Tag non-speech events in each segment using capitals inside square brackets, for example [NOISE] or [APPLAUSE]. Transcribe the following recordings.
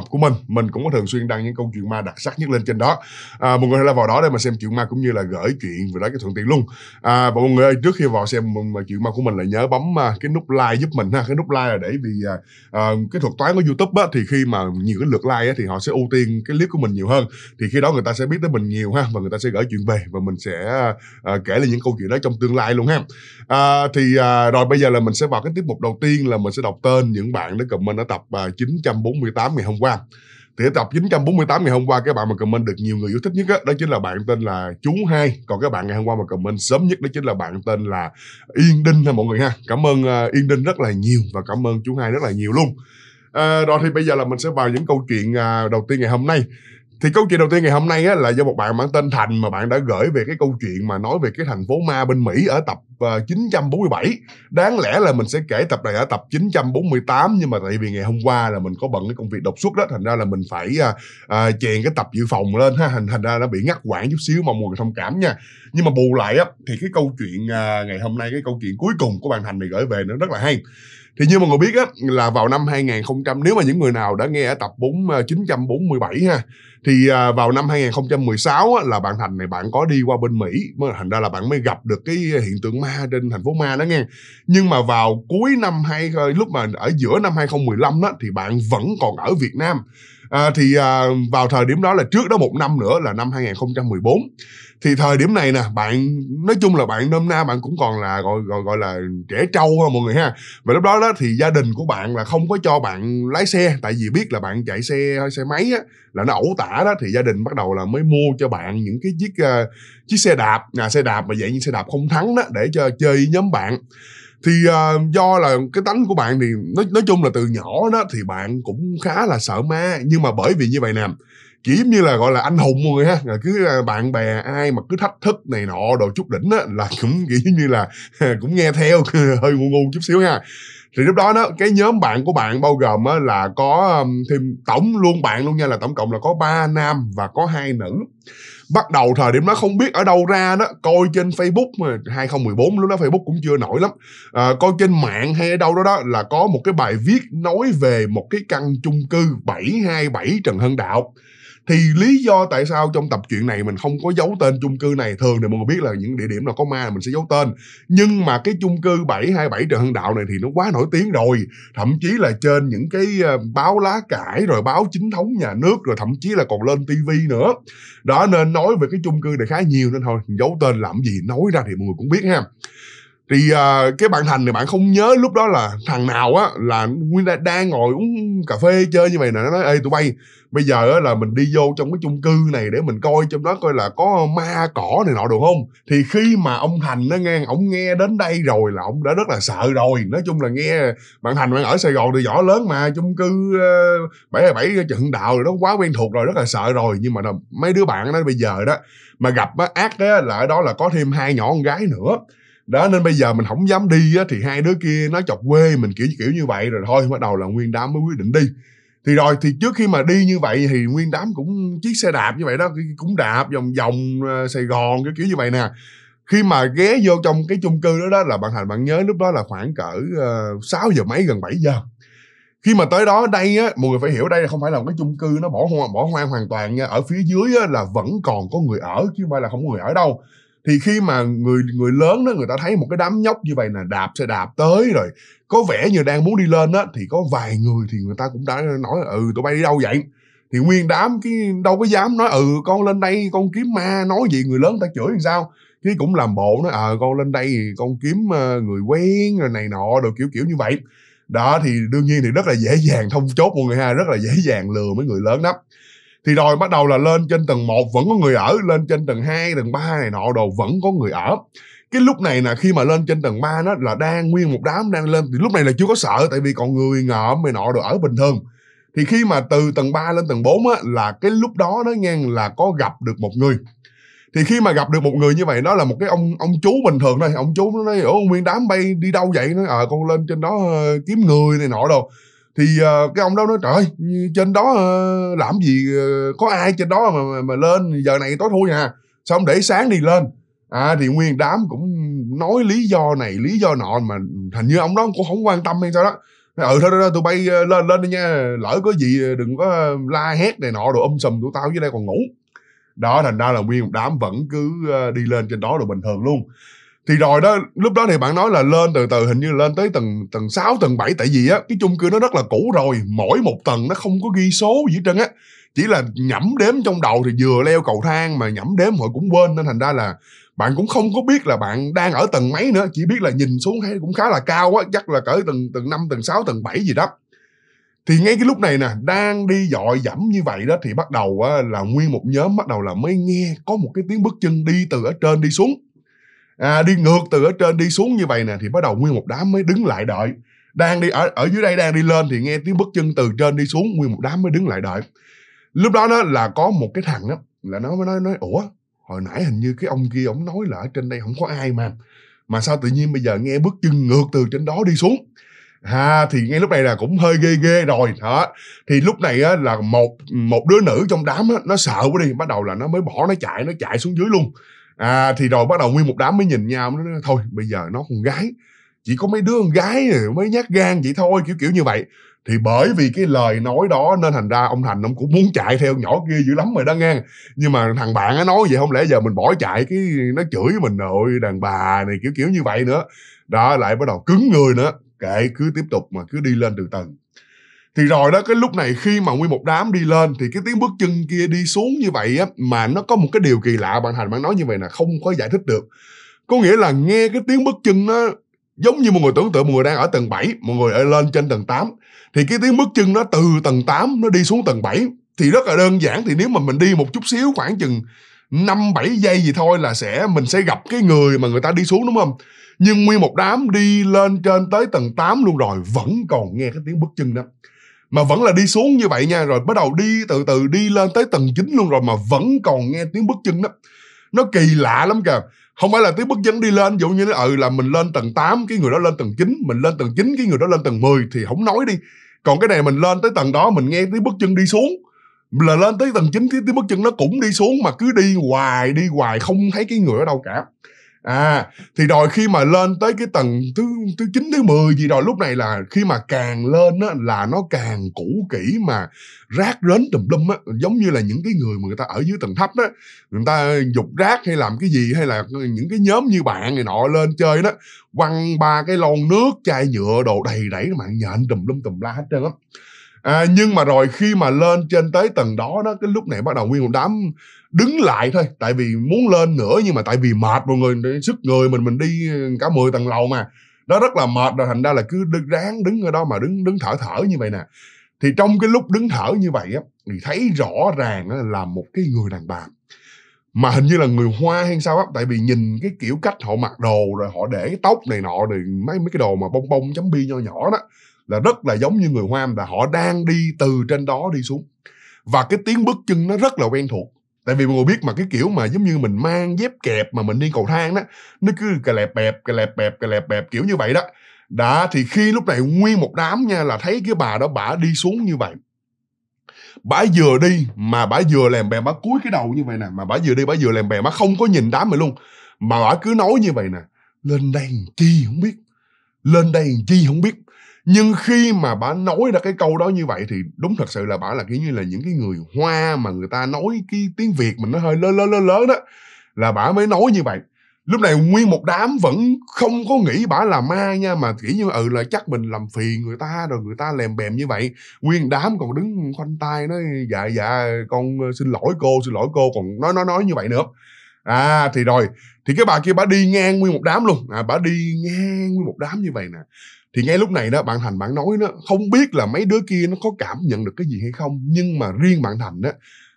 mập của mình mình cũng có thường xuyên đăng những câu chuyện ma đặc sắc nhất lên trên đó à, mọi người hãy là vào đó để mà xem chuyện ma cũng như là gửi chuyện về đó cái thuận tiện luôn à, và mọi người ơi, trước khi vào xem chuyện ma của mình là nhớ bấm à, cái nút like giúp mình ha cái nút like là để vì à, à, cái thuật toán của youtube á, thì khi mà nhiều cái lượt like á, thì họ sẽ ưu tiên cái clip của mình nhiều hơn thì khi đó người ta sẽ biết tới mình nhiều ha và người ta sẽ gửi chuyện về và mình sẽ à, kể lại những câu chuyện đó trong tương lai luôn ha à, thì à, rồi bây giờ là mình sẽ vào cái tiết mục đầu tiên là mình sẽ đọc tên những bạn đã comment ở tập 948 à, ngày hôm qua qua thì tập 948 ngày hôm qua các bạn mà comment được nhiều người yêu thích nhất đó, đó chính là bạn tên là chú hai còn các bạn ngày hôm qua mà comment sớm nhất đó chính là bạn tên là yên đinh ha mọi người ha cảm ơn uh, yên đinh rất là nhiều và cảm ơn chú hai rất là nhiều luôn À, rồi thì bây giờ là mình sẽ vào những câu chuyện à, đầu tiên ngày hôm nay thì câu chuyện đầu tiên ngày hôm nay á, là do một bạn mang tên Thành mà bạn đã gửi về cái câu chuyện mà nói về cái thành phố ma bên Mỹ ở tập uh, à, 947. Đáng lẽ là mình sẽ kể tập này ở tập 948 nhưng mà tại vì ngày hôm qua là mình có bận cái công việc đột xuất đó thành ra là mình phải uh, uh, chèn cái tập dự phòng lên ha thành, thành ra nó bị ngắt quãng chút xíu mong mọi người thông cảm nha. Nhưng mà bù lại á thì cái câu chuyện uh, ngày hôm nay cái câu chuyện cuối cùng của bạn Thành này gửi về nó rất là hay thì như mọi người biết á là vào năm 2000 nếu mà những người nào đã nghe ở tập 4 947 ờ, ha thì ờ, vào năm 2016 á, là bạn Thành này bạn có đi qua bên Mỹ mới thành ra là bạn mới gặp được cái hiện tượng ma trên thành phố ma đó nghe nhưng mà vào cuối năm hay ờ, lúc mà ở giữa năm 2015 đó thì bạn vẫn còn ở Việt Nam à, thì à, vào thời điểm đó là trước đó một năm nữa là năm 2014 thì thời điểm này nè bạn nói chung là bạn nôm na bạn cũng còn là gọi gọi gọi là trẻ trâu ha mọi người ha và lúc đó đó thì gia đình của bạn là không có cho bạn lái xe tại vì biết là bạn chạy xe xe máy á là nó ẩu tả đó thì gia đình bắt đầu là mới mua cho bạn những cái chiếc uh, chiếc xe đạp nhà xe đạp mà dạng như xe đạp không thắng đó để cho chơi với nhóm bạn thì uh, do là cái tánh của bạn thì nói, nói chung là từ nhỏ đó thì bạn cũng khá là sợ ma nhưng mà bởi vì như vậy nè kiểu như là gọi là anh hùng mọi người ha là cứ à, bạn bè ai mà cứ thách thức này nọ đồ chút đỉnh á là cũng kiểu như là [LAUGHS] cũng nghe theo [LAUGHS] hơi ngu ngu chút xíu ha thì lúc đó đó cái nhóm bạn của bạn bao gồm á, là có thêm tổng luôn bạn luôn nha là tổng cộng là có ba nam và có hai nữ bắt đầu thời điểm đó không biết ở đâu ra đó coi trên facebook mà 2014 lúc đó facebook cũng chưa nổi lắm à, coi trên mạng hay ở đâu đó đó là có một cái bài viết nói về một cái căn chung cư 727 Trần Hưng Đạo thì lý do tại sao trong tập truyện này mình không có giấu tên chung cư này thường thì mọi người biết là những địa điểm nào có ma mình sẽ giấu tên nhưng mà cái chung cư 727 Trần Hưng Đạo này thì nó quá nổi tiếng rồi thậm chí là trên những cái ờ, báo lá cải rồi báo chính thống nhà nước rồi thậm chí là còn lên tivi nữa đó nên nói về cái chung cư này khá nhiều nên thôi giấu tên làm gì nói ra thì mọi người cũng biết ha thì uh, cái bạn thành thì bạn không nhớ lúc đó là thằng nào á là nguyên đang, đang ngồi uống cà phê chơi như vậy nè nó nói ê tụi bay bây giờ á, là mình đi vô trong cái chung cư này để mình coi trong đó coi là có ma cỏ này nọ được không thì khi mà ông thành nó nghe ông nghe đến đây rồi là ông đã rất là sợ rồi nói chung là nghe bạn thành bạn ở sài gòn thì rõ lớn mà chung cư ờ, bảy bảy trận đạo rồi đó quá quen thuộc rồi rất là sợ rồi nhưng mà mấy đứa bạn đó bây giờ đó mà gặp á, ác á, là ở đó là có thêm hai nhỏ con gái nữa đó nên bây giờ mình không dám đi á, thì hai đứa kia nó chọc quê mình kiểu kiểu như vậy rồi thôi bắt đầu là nguyên đám mới quyết định đi thì rồi thì trước khi mà đi như vậy thì nguyên đám cũng chiếc xe đạp như vậy đó cũng đạp vòng vòng ờ, sài gòn cái kiểu như vậy nè khi mà ghé vô trong cái chung cư đó đó là bạn thành bạn nhớ lúc đó là khoảng cỡ ờ, uh, 6 giờ mấy gần 7 giờ khi mà tới đó đây á mọi người phải hiểu đây là không phải là một cái chung cư nó bỏ hoang bỏ hoang hoàn toàn nha ở phía dưới á, là vẫn còn có người ở chứ không phải là không có người ở đâu thì khi mà người người lớn đó người ta thấy một cái đám nhóc như vậy là đạp xe đạp tới rồi có vẻ như đang muốn đi lên đó thì có vài người thì người ta cũng đã nói ừ tụi bay đi đâu vậy thì nguyên đám cái đâu có dám nói ừ con lên đây con kiếm ma nói gì người lớn ta chửi làm sao chứ cũng làm bộ nói ờ à, con lên đây con kiếm ờ, người quen rồi này nọ đồ kiểu kiểu như vậy đó thì đương nhiên thì rất là dễ dàng thông chốt mọi người ha rất là dễ dàng lừa mấy người lớn lắm thì rồi bắt đầu là lên trên tầng 1 vẫn có người ở lên trên tầng 2 tầng 3 này nọ đồ vẫn có người ở cái lúc này nè khi mà lên trên tầng 3 nó là đang nguyên một đám đang lên thì lúc này là chưa có sợ tại vì còn người ngợm mày nọ đồ ở bình thường thì khi mà từ tầng 3 lên tầng 4 á, là cái lúc đó nó ngang là có gặp được một người thì khi mà gặp được một người như vậy đó là một cái ông ông chú bình thường thôi ông chú nó nói ủa nguyên đám bay đi đâu vậy nó ờ à, con lên trên đó ờ, kiếm người này nọ đồ thì uh, cái ông đó nói trời trên đó uh, làm gì uh, có ai trên đó mà, mà mà lên giờ này tối thui nha à. xong để sáng đi lên à thì nguyên đám cũng nói lý do này lý do nọ mà hình như ông đó cũng không quan tâm hay sao đó ừ thôi thôi tụi bay lên lên đi nha lỡ có gì đừng có la hét này nọ rồi um sùm tụi tao với đây còn ngủ đó thành ra là nguyên đám vẫn cứ đi lên trên đó rồi bình thường luôn thì rồi đó lúc đó thì bạn nói là lên từ từ hình như lên tới tầng tầng 6 tầng 7 tại vì á cái chung cư nó rất là cũ rồi mỗi một tầng nó không có ghi số gì hết trơn á chỉ là nhẩm đếm trong đầu thì vừa leo cầu thang mà nhẩm đếm họ cũng quên nên thành ra là bạn cũng không có biết là bạn đang ở tầng mấy nữa chỉ biết là nhìn xuống thấy cũng khá là cao á chắc là cỡ tầng tầng 5 tầng 6 tầng 7 gì đó thì ngay cái lúc này nè đang đi dội dẫm như vậy đó thì bắt đầu á, là nguyên một nhóm bắt đầu là mới nghe có một cái tiếng bước chân đi từ ở trên đi xuống à, đi ngược từ ở trên đi xuống như vậy nè thì bắt đầu nguyên một đám mới đứng lại đợi đang đi ở ở dưới đây đang đi lên thì nghe tiếng bước chân từ trên đi xuống nguyên một đám mới đứng lại đợi lúc đó nó là có một cái thằng đó là nó mới nói nói ủa hồi nãy hình như cái ông kia ông nói là ở trên đây không có ai mà mà sao tự nhiên bây giờ nghe bước chân ngược từ trên đó đi xuống ha à, thì ngay lúc này là cũng hơi ghê ghê rồi hả thì lúc này á, là một một đứa nữ trong đám á, nó sợ quá đi bắt đầu là nó mới bỏ nó chạy nó chạy xuống dưới luôn à, thì rồi bắt đầu nguyên một đám mới nhìn nhau nó nói, thôi bây giờ nó con gái chỉ có mấy đứa con gái này, mới nhát gan vậy thôi kiểu kiểu như vậy thì bởi vì cái lời nói đó nên thành ra ông thành ông cũng muốn chạy theo nhỏ kia dữ lắm rồi đó nghe nhưng mà thằng bạn nó nói vậy không lẽ giờ mình bỏ chạy cái nó chửi mình rồi đàn bà này kiểu kiểu như vậy nữa đó lại bắt đầu cứng người nữa kệ cứ tiếp tục mà cứ đi lên từ tầng thì rồi đó cái lúc này khi mà nguyên một đám đi lên thì cái tiếng bước chân kia đi xuống như vậy á mà nó có một cái điều kỳ lạ bạn thành bạn nói như vậy là không có giải thích được có nghĩa là nghe cái tiếng bước chân nó giống như một người tưởng tượng một người đang ở tầng 7 một người ở lên trên tầng 8 thì cái tiếng bước chân nó từ tầng 8 nó đi xuống tầng 7 thì rất là đơn giản thì nếu mà mình đi một chút xíu khoảng chừng năm bảy giây gì thôi là sẽ mình sẽ gặp cái người mà người ta đi xuống đúng không nhưng nguyên một đám đi lên trên tới tầng 8 luôn rồi vẫn còn nghe cái tiếng bước chân đó mà vẫn là đi xuống như vậy nha rồi bắt đầu đi từ từ đi lên tới tầng 9 luôn rồi mà vẫn còn nghe tiếng bước chân đó nó kỳ lạ lắm kìa không phải là tiếng bước chân đi lên ví dụ như nó ừ là mình lên tầng 8 cái người đó lên tầng 9 mình lên tầng 9 cái người đó lên tầng 10 thì không nói đi còn cái này mình lên tới tầng đó mình nghe tiếng bước chân đi xuống là lên tới tầng 9 tiếng bước chân nó cũng đi xuống mà cứ đi hoài đi hoài không thấy cái người ở đâu cả à thì rồi khi mà lên tới cái tầng thứ thứ chín thứ 10 gì rồi lúc này là khi mà càng lên á là nó càng cũ kỹ mà rác rến tùm lum á giống như là những cái người mà người ta ở dưới tầng thấp đó người ta dục rác hay làm cái gì hay là những cái nhóm như bạn này nọ lên chơi đó quăng ba cái lon nước chai nhựa đồ đầy đẩy mạng nhện tùm lum tùm la hết trơn á à, nhưng mà rồi khi mà lên trên tới tầng đó đó cái lúc này bắt đầu nguyên một đám đứng lại thôi tại vì muốn lên nữa nhưng mà tại vì mệt mọi người sức người mình mình đi ờ, cả 10 tầng lầu mà nó rất là mệt rồi thành ra là cứ đứng, ráng đứng ở đó mà đứng đứng thở thở như vậy nè thì trong cái lúc đứng thở như vậy á thì thấy rõ ràng là một cái người đàn bà mà hình như là người hoa hay sao á tại vì nhìn cái kiểu cách họ mặc đồ rồi họ để tóc này nọ rồi mấy mấy cái đồ mà bông bông chấm bi nho nhỏ đó là rất là giống như người hoa và họ đang đi từ trên đó đi xuống và cái tiếng bước chân nó rất là quen thuộc tại vì mọi người biết mà cái kiểu mà giống như mình mang dép kẹp mà mình đi cầu thang đó nó cứ cà lẹp bẹp cà lẹp bẹp cà lẹp bẹp kiểu như vậy đó đã thì khi lúc này nguyên một đám nha là thấy cái bà đó bả đi xuống như vậy bả vừa đi mà bả vừa làm bè bả cúi cái đầu như vậy nè mà bả vừa đi bả vừa làm bè bả không có nhìn đám mày luôn mà bả cứ nói như vậy nè lên đây chi không biết lên đây chi không biết nhưng khi mà bà nói ra cái câu đó như vậy thì đúng thật sự là bà là kiểu như là những cái người hoa mà người ta nói cái tiếng việt mình nó hơi lớn lớn lớn lớn đó là bà mới nói như vậy lúc này nguyên một đám vẫn không có nghĩ bà là ma nha mà kiểu như ừ là chắc mình làm phiền người ta rồi người ta lèm bèm như vậy nguyên đám còn đứng khoanh tay nói dạ dạ con ờ, xin lỗi cô xin lỗi cô còn nói nói nói như vậy nữa à thì rồi thì cái bà kia bà đi ngang nguyên một đám luôn à bà đi ngang nguyên một đám như vậy nè thì ngay lúc này đó bạn thành bạn nói nó không biết là mấy đứa kia nó có cảm nhận được cái gì hay không nhưng mà riêng bạn thành đó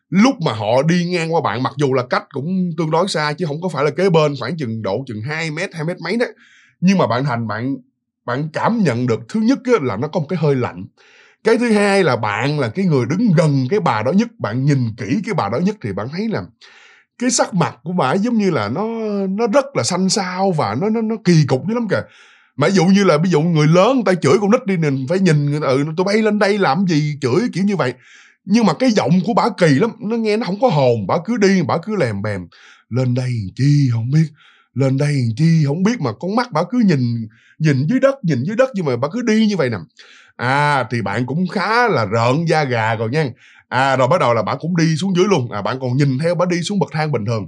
lúc mà họ đi ngang qua bạn mặc dù là cách cũng tương đối xa chứ không có phải là kế bên khoảng chừng độ chừng 2 mét hai mét mấy đó nhưng mà bạn thành bạn bạn cảm nhận được thứ nhất là nó có một cái hơi lạnh cái thứ hai là bạn là cái người đứng gần cái bà đó nhất bạn nhìn kỹ cái bà đó nhất thì bạn thấy là cái sắc mặt của bà ấy giống như là nó nó rất là xanh xao và nó nó nó kỳ cục dữ lắm kìa mà ví dụ như là ví dụ người lớn người ta chửi con nít đi nên phải nhìn người ta ừ tôi bay lên đây làm gì chửi kiểu như vậy nhưng mà cái giọng của bà kỳ lắm nó nghe nó không có hồn bà cứ đi bà cứ lèm bèm lên đây chi không biết lên đây chi không biết mà con mắt bà cứ nhìn nhìn dưới đất nhìn dưới đất nhưng mà bà cứ đi như vậy nè à thì bạn cũng khá là rợn da gà rồi nha à rồi bắt đầu là bạn cũng đi xuống dưới luôn à bạn còn nhìn theo bà đi xuống bậc thang bình thường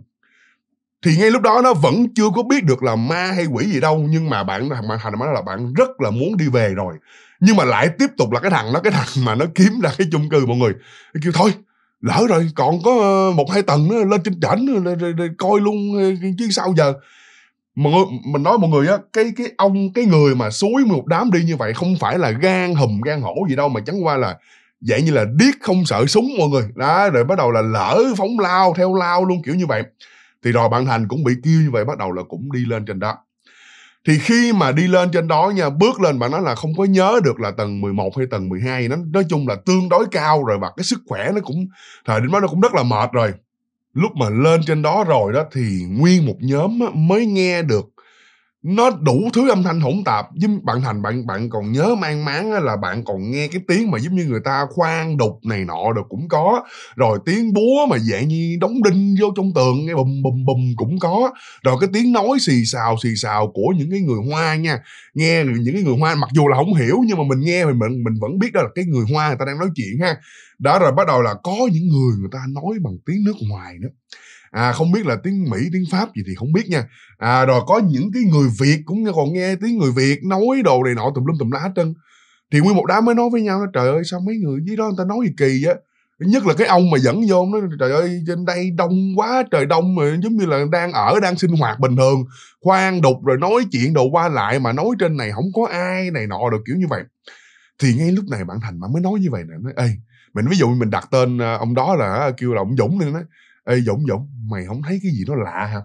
thì ngay lúc đó nó vẫn chưa có biết được là ma hay quỷ gì đâu nhưng mà bạn thằng bạn thành là bạn rất là muốn đi về rồi nhưng mà lại tiếp tục là cái thằng đó cái thằng mà nó kiếm ra cái chung cư mọi người nó kêu thôi lỡ rồi còn có ờ, một hai tầng nó lên trên trển coi luôn ờ, chứ sao giờ mọi người mình nói mọi người á cái cái ông cái người mà suối một đám đi như vậy không phải là gan hùm gan hổ gì đâu mà chẳng qua là dạng như là điếc không sợ súng mọi người đó rồi bắt đầu là lỡ phóng lao theo lao luôn kiểu như vậy thì rồi bạn thành cũng bị kêu như vậy bắt đầu là cũng đi lên trên đó thì khi mà đi lên trên đó nha bước lên bạn nói là không có nhớ được là tầng 11 hay tầng 12 nó nói chung là tương đối cao rồi và cái sức khỏe nó cũng thời điểm đó nó cũng rất là mệt rồi lúc mà lên trên đó rồi đó thì nguyên một nhóm mới nghe được nó đủ thứ âm thanh hỗn tạp giúp bạn thành bạn bạn còn nhớ mang máng là bạn còn nghe cái tiếng mà giống như người ta khoan đục này nọ được cũng có rồi tiếng búa mà dạng như đóng đinh vô trong tường nghe bùm bùm bùm cũng có rồi cái tiếng nói xì xào xì xào của những cái người hoa nha nghe những cái người hoa mặc dù là không hiểu nhưng mà mình nghe thì mình mình vẫn biết đó là cái người hoa người ta đang nói chuyện ha đó rồi bắt đầu là có những người người ta nói bằng tiếng nước ngoài nữa à, không biết là tiếng mỹ tiếng pháp gì thì không biết nha à, rồi có những cái người việt cũng còn nghe tiếng người việt nói đồ này nọ tùm lum tùm lá hết trơn thì nguyên một đám mới nói với nhau là trời ơi sao mấy người dưới đó người ta nói gì kỳ á nhất là cái ông mà dẫn vô nó trời ơi trên đây đông quá trời đông mà giống như là đang ở đang sinh hoạt bình thường khoan đục rồi nói chuyện đồ qua lại mà nói trên này không có ai này nọ được kiểu như vậy thì ngay lúc này bạn thành mà mới nói như vậy nè nói ê mình ví dụ mình đặt tên ờ, ông đó là kêu là ông dũng nữa nói ê dũng dũng mày không thấy cái gì nó lạ hả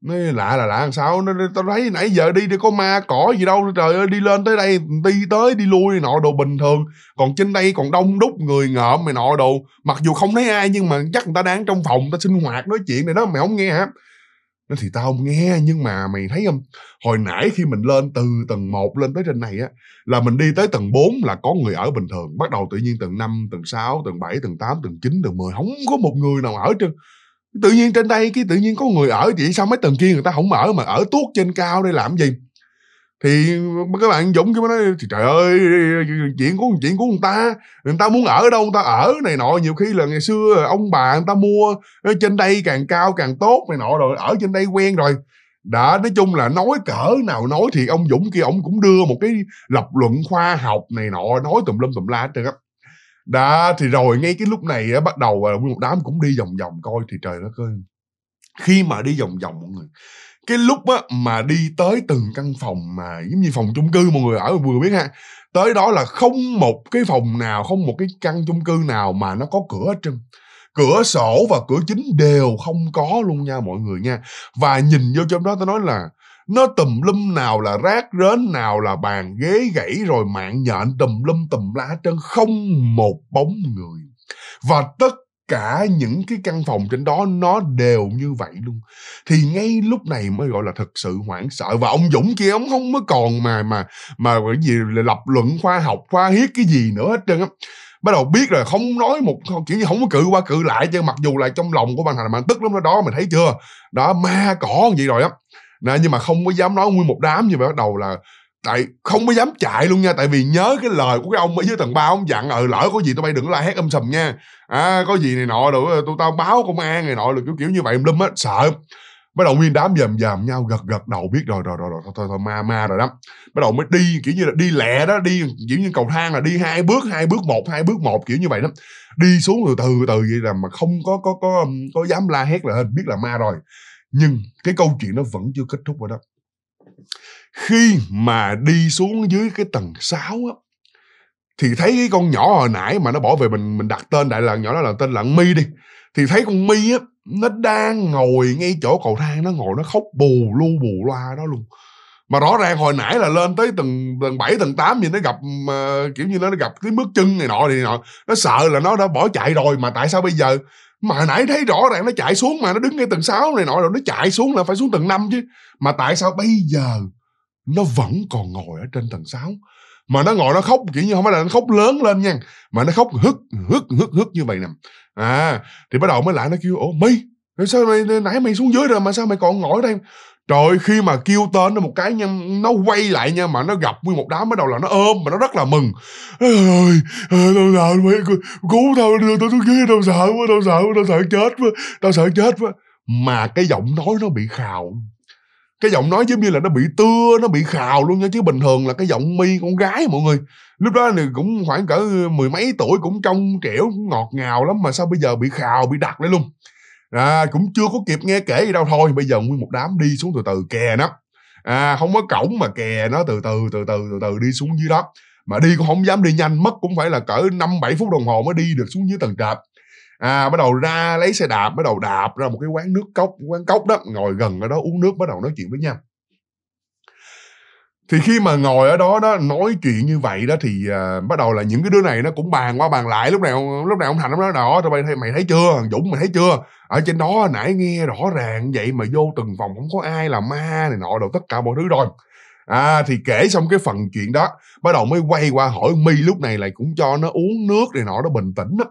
nó lạ là lạ làm sao nó, nó tao thấy nãy giờ đi đi có ma cỏ gì đâu trời ơi đi lên tới đây đi tới đi lui nọ đồ bình thường còn trên đây còn đông đúc người ngợm mày nọ đồ mặc dù không thấy ai nhưng mà chắc người ta đang trong phòng ta sinh hoạt nói chuyện này đó mày không nghe hả nó thì tao không nghe nhưng mà mày thấy không hồi nãy khi mình lên từ tầng 1 lên tới trên này á là mình đi tới tầng 4 là có người ở bình thường bắt đầu tự nhiên tầng 5 tầng 6 tầng 7 tầng 8 tầng 9 tầng 10 không có một người nào ở trên tự nhiên trên đây cái tự nhiên có người ở vậy sao mấy tầng kia người ta không ở mà ở tuốt trên cao đây làm gì thì các bạn dũng kia mới nói trời ơi chuyện của chuyện của người ta người ta muốn ở đâu người ta ở này nọ nhiều khi là ngày xưa ông bà người ta mua trên đây càng cao càng tốt này nọ rồi ở trên đây quen rồi đã nói chung là nói cỡ nào nói thì ông dũng kia ông cũng đưa một cái lập luận khoa học này nọ nói tùm lum tùm la hết trơn á đã thì rồi ngay cái lúc này bắt đầu là nguyên một đám cũng đi vòng vòng coi thì trời đất ơi khi mà đi vòng vòng mọi người cái lúc á mà đi tới từng căn phòng mà giống như phòng chung cư mọi người ở vừa biết ha tới đó là không một cái phòng nào không một cái căn chung cư nào mà nó có cửa hết trơn cửa sổ và cửa chính đều không có luôn nha mọi người nha và nhìn vô trong đó tôi nói là nó tùm lum nào là rác rến nào là bàn ghế gãy rồi mạng nhện tùm lum tùm la hết trơn không một bóng người và tất cả những cái căn phòng trên đó nó đều như vậy luôn thì ngay lúc này mới gọi là thật sự hoảng sợ và ông Dũng kia ông không mới còn mà mà mà cái gì là lập luận khoa học khoa hiết cái gì nữa hết trơn á bắt đầu biết rồi không nói một kiểu như không có cự qua cự lại chứ mặc dù là trong lòng của ban hành bạn tức lắm đó đó mình thấy chưa đó ma cỏ vậy rồi á Nè, nhưng mà không có dám nói nguyên một đám như vậy bắt đầu là tại không có dám chạy luôn nha tại vì nhớ cái lời của cái ông ở dưới tầng ba ông dặn ờ lỡ có gì tụi bay đừng la hét âm sầm nha à có gì này nọ rồi tôi tao báo công an này nọ rồi kiểu kiểu như vậy um, lum á sợ bắt đầu nguyên đám dầm dầm nhau gật gật đầu biết rồi rồi rồi, rồi thôi, thôi thôi ma ma rồi đó bắt đầu mới đi kiểu như là đi lẹ đó đi kiểu như cầu thang là đi hai bước hai bước một hai bước một kiểu như vậy đó đi xuống từ từ từ vậy là mà không có có có um, có dám la hét là biết là ma rồi nhưng cái câu chuyện nó vẫn chưa kết thúc rồi đó khi mà đi xuống dưới cái tầng 6 á thì thấy cái con nhỏ hồi nãy mà nó bỏ về mình mình đặt tên đại lần nhỏ đó là tên là mi đi thì thấy con mi á nó đang ngồi ngay chỗ cầu thang nó ngồi nó khóc bù lu bù loa đó luôn mà rõ ràng hồi nãy là lên tới tầng tầng bảy tầng tám thì nó gặp mà kiểu như nó gặp cái bước chân này nọ thì nọ nó sợ là nó đã bỏ chạy rồi mà tại sao bây giờ mà hồi nãy thấy rõ ràng nó chạy xuống mà nó đứng ngay tầng 6 này nọ rồi nó chạy xuống là phải xuống tầng 5 chứ mà tại sao bây giờ nó vẫn còn ngồi ở trên tầng 6 mà nó ngồi nó khóc kiểu như không phải là nó khóc lớn lên nha mà nó khóc hức hức hức hức như vậy nè à thì bắt đầu mới lại nó kêu ủa mi sao mày nãy mày xuống dưới rồi mà sao mày còn ngồi ở đây trời khi mà kêu tên nó một cái nha nó quay lại nha mà nó gặp nguyên một đám bắt đầu là nó ôm mà nó rất là mừng ơi tao sợ mày cứu tao tao xuống dưới tao sợ quá tao sợ quá tao sợ chết quá tao sợ chết quá mà cái giọng nói nó bị khào cái giọng nói giống như là nó bị tưa nó bị khào luôn nha chứ bình thường là cái giọng mi con gái mọi người lúc đó thì cũng khoảng cỡ mười mấy tuổi cũng trong trẻo cũng ngọt ngào lắm mà sao bây giờ bị khào bị đặc lại luôn à, cũng chưa có kịp nghe kể gì đâu thôi bây giờ nguyên một đám đi xuống từ từ kè nó à, không có cổng mà kè nó từ từ từ từ từ từ đi xuống dưới đó mà đi cũng không dám đi nhanh mất cũng phải là cỡ năm bảy phút đồng hồ mới đi được xuống dưới tầng trệt à bắt đầu ra lấy xe đạp bắt đầu đạp ra một cái quán nước cốc quán cốc đó ngồi gần ở đó uống nước bắt đầu nói chuyện với nhau thì khi mà ngồi ở đó đó nói chuyện như vậy đó thì uh, bắt đầu là những cái đứa này nó cũng bàn qua bàn lại lúc nào lúc nào ông thành nó nói đó tụi mày mày thấy chưa dũng mày thấy chưa ở trên đó nãy nghe rõ ràng vậy mà vô từng phòng không có ai là ma này nọ đồ tất cả mọi thứ rồi à thì kể xong cái phần chuyện đó bắt đầu mới quay qua hỏi mi lúc này lại cũng cho nó uống nước này nọ nó bình tĩnh đó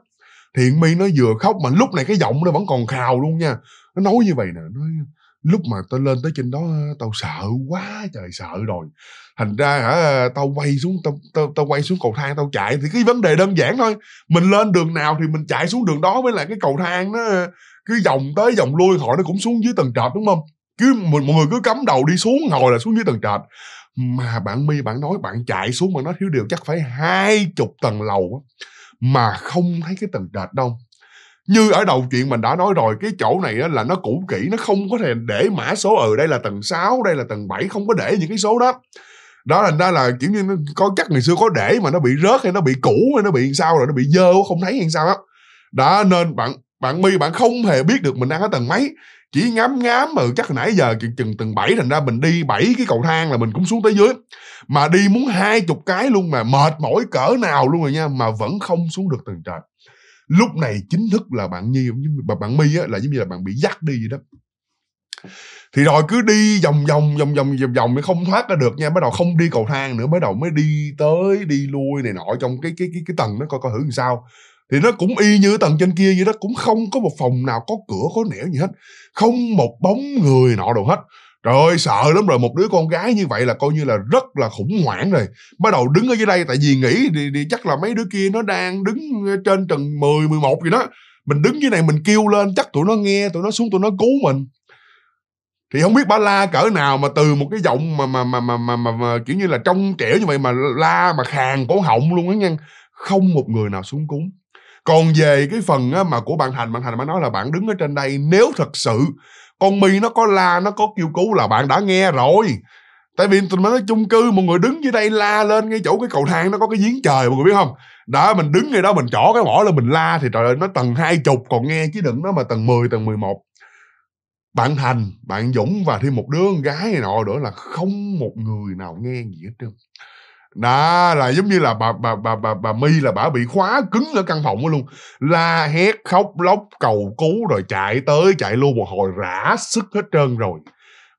thiện mi nó vừa khóc mà lúc này cái giọng nó vẫn còn khào luôn nha nó nói như vậy nè nói lúc mà tao lên tới trên đó tao sợ quá trời sợ rồi thành ra hả tao quay xuống tao tao, tao quay xuống cầu thang tao chạy thì cái vấn đề đơn giản thôi mình lên đường nào thì mình chạy xuống đường đó với lại cái cầu thang nó cứ vòng tới vòng lui họ nó cũng xuống dưới tầng trệt đúng không cứ mọi người cứ cắm đầu đi xuống ngồi là xuống dưới tầng trệt mà bạn mi bạn nói bạn chạy xuống mà nó thiếu điều chắc phải hai chục tầng lầu á mà không thấy cái tầng trệt đâu như ở đầu chuyện mình đã nói rồi cái chỗ này á, là nó cũ kỹ nó không có thể để mã số ở ừ, đây là tầng 6 đây là tầng 7 không có để những cái số đó đó là ra là kiểu như có chắc ngày xưa có để mà nó bị rớt hay nó bị cũ hay nó bị sao rồi nó bị dơ không thấy hay sao á đó. đó nên bạn bạn mi bạn không hề biết được mình đang ở tầng mấy chỉ ngắm ngắm mà chắc nãy giờ chừng từng bảy thành ra mình đi bảy cái cầu thang là mình cũng xuống tới dưới mà đi muốn hai chục cái luôn mà mệt mỏi cỡ nào luôn rồi nha mà vẫn không xuống được tầng trời lúc này chính thức là bạn nhi và bạn mi á là giống như là bạn bị dắt đi vậy đó thì rồi cứ đi vòng vòng vòng vòng vòng vòng không thoát ra được nha bắt đầu không đi cầu thang nữa bắt đầu mới đi tới đi lui này nọ trong cái cái cái cái tầng nó coi coi thử làm sao thì nó cũng y như tầng trên kia vậy đó cũng không có một phòng nào có cửa có nẻo gì hết không một bóng người nọ đâu hết trời ơi sợ lắm rồi một đứa con gái như vậy là coi như là rất là khủng hoảng rồi bắt đầu đứng ở dưới đây tại vì nghĩ thì, thì chắc là mấy đứa kia nó đang đứng trên tầng 10, 11 gì đó mình đứng dưới này mình kêu lên chắc tụi nó nghe tụi nó xuống tụi nó cứu mình thì không biết ba la cỡ nào mà từ một cái giọng mà mà mà mà mà, mà, mà kiểu như là trong trẻo như vậy mà la mà khàn cổ họng luôn á nha không một người nào xuống cúng còn về cái phần á, mà của bạn thành bạn thành mới nói là bạn đứng ở trên đây nếu thật sự con mi nó có la nó có kêu cứu là bạn đã nghe rồi tại vì mới nói chung cư một người đứng dưới đây la lên ngay chỗ cái cầu thang nó có cái giếng trời mọi người biết không đó mình đứng ngay đó mình chỏ cái mỏ lên mình la thì trời ơi nó tầng hai chục còn nghe chứ đừng nó mà tầng 10, tầng 11 bạn thành bạn dũng và thêm một đứa con gái này nọ nữa là không một người nào nghe gì hết trơn đó là giống như là bà bà bà bà bà mi là bà bị khóa cứng ở căn phòng đó luôn la hét khóc lóc cầu cứu rồi chạy tới chạy luôn một hồi rã sức hết trơn rồi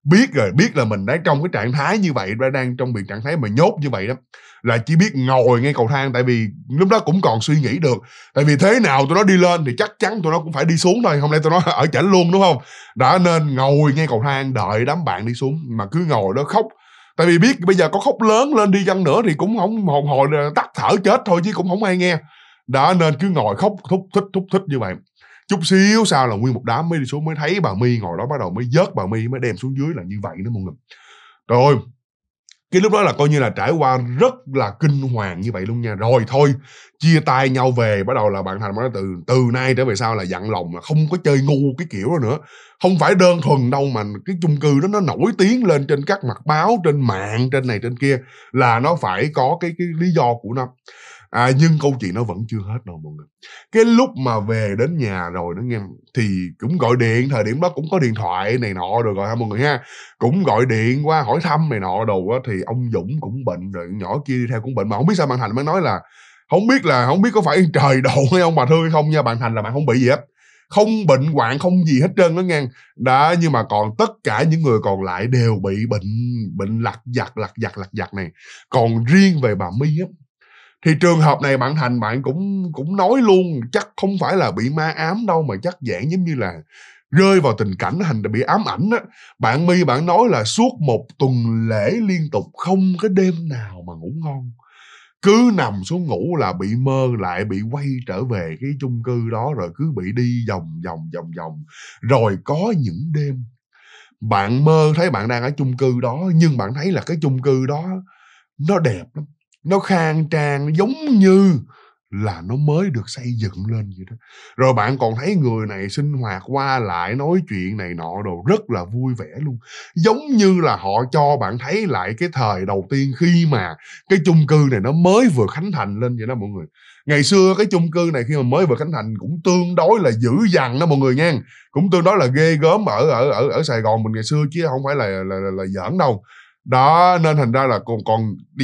biết rồi biết là mình đã trong cái trạng thái như vậy đã đang trong bị trạng thái mà nhốt như vậy đó là chỉ biết ngồi ngay cầu thang tại vì lúc đó cũng còn suy nghĩ được tại vì thế nào tụi nó đi lên thì chắc chắn tụi nó cũng phải đi xuống thôi hôm nay tụi nó ở chảnh luôn đúng không đã nên ngồi ngay cầu thang đợi đám bạn đi xuống mà cứ ngồi đó khóc tại vì biết bây giờ có khóc lớn lên đi chăng nữa thì cũng không hồn hồi tắt thở chết thôi chứ cũng không ai nghe đã nên cứ ngồi khóc thúc thích thúc thích như vậy chút xíu sau là nguyên một đám mới đi xuống mới thấy bà mi ngồi đó bắt đầu mới vớt bà mi mới đem xuống dưới là như vậy đó mọi người trời ơi cái lúc đó là coi như là trải qua rất là kinh hoàng như vậy luôn nha rồi thôi chia tay nhau về bắt đầu là bạn thành nó từ từ nay trở về sau là dặn lòng là không có chơi ngu cái kiểu đó nữa không phải đơn thuần đâu mà cái chung cư đó nó nổi tiếng lên trên các mặt báo trên mạng trên này trên kia là nó phải có cái cái lý do của nó à, nhưng câu chuyện nó vẫn chưa hết đâu mọi người cái lúc mà về đến nhà rồi nó nghe thì cũng gọi điện thời điểm đó cũng có điện thoại này nọ rồi gọi ha mọi người ha cũng gọi điện qua hỏi thăm này nọ đồ á thì ông dũng cũng bệnh rồi nhỏ kia đi theo cũng bệnh mà không biết sao bạn thành mới nói là không biết là không biết có phải trời [LAUGHS] đổ hay ông bà thương hay không nha bạn thành là bạn không bị gì hết không bệnh hoạn không gì hết trơn đó ngang đã nhưng mà còn tất cả những người còn lại đều bị bệnh bệnh lặt giặt lặt giặt lặt giặt này còn riêng về bà my á thì trường hợp này bạn thành bạn cũng cũng nói luôn chắc không phải là bị ma ám đâu mà chắc dạng giống như là rơi vào tình cảnh thành bị ám ảnh á bạn mi bạn nói là suốt một tuần lễ liên tục không cái đêm nào mà ngủ ngon cứ nằm xuống ngủ là bị mơ lại bị quay trở về cái chung cư đó rồi cứ bị đi vòng vòng vòng vòng rồi có những đêm bạn mơ thấy bạn đang ở chung cư đó nhưng bạn thấy là cái chung cư đó nó đẹp lắm nó khang trang giống như là nó mới được xây dựng lên vậy đó rồi bạn còn thấy người này sinh hoạt qua lại nói chuyện này nọ đồ rất là vui vẻ luôn giống như là họ cho bạn thấy lại cái thời đầu tiên khi mà cái chung cư này nó mới vừa khánh thành lên vậy đó mọi người ngày xưa cái chung cư này khi mà mới vừa khánh thành cũng tương đối là dữ dằn đó mọi người nha cũng tương đối là ghê gớm ở ở ở ở sài gòn mình ngày xưa chứ không phải là là là, là giỡn đâu đó nên thành ra là còn còn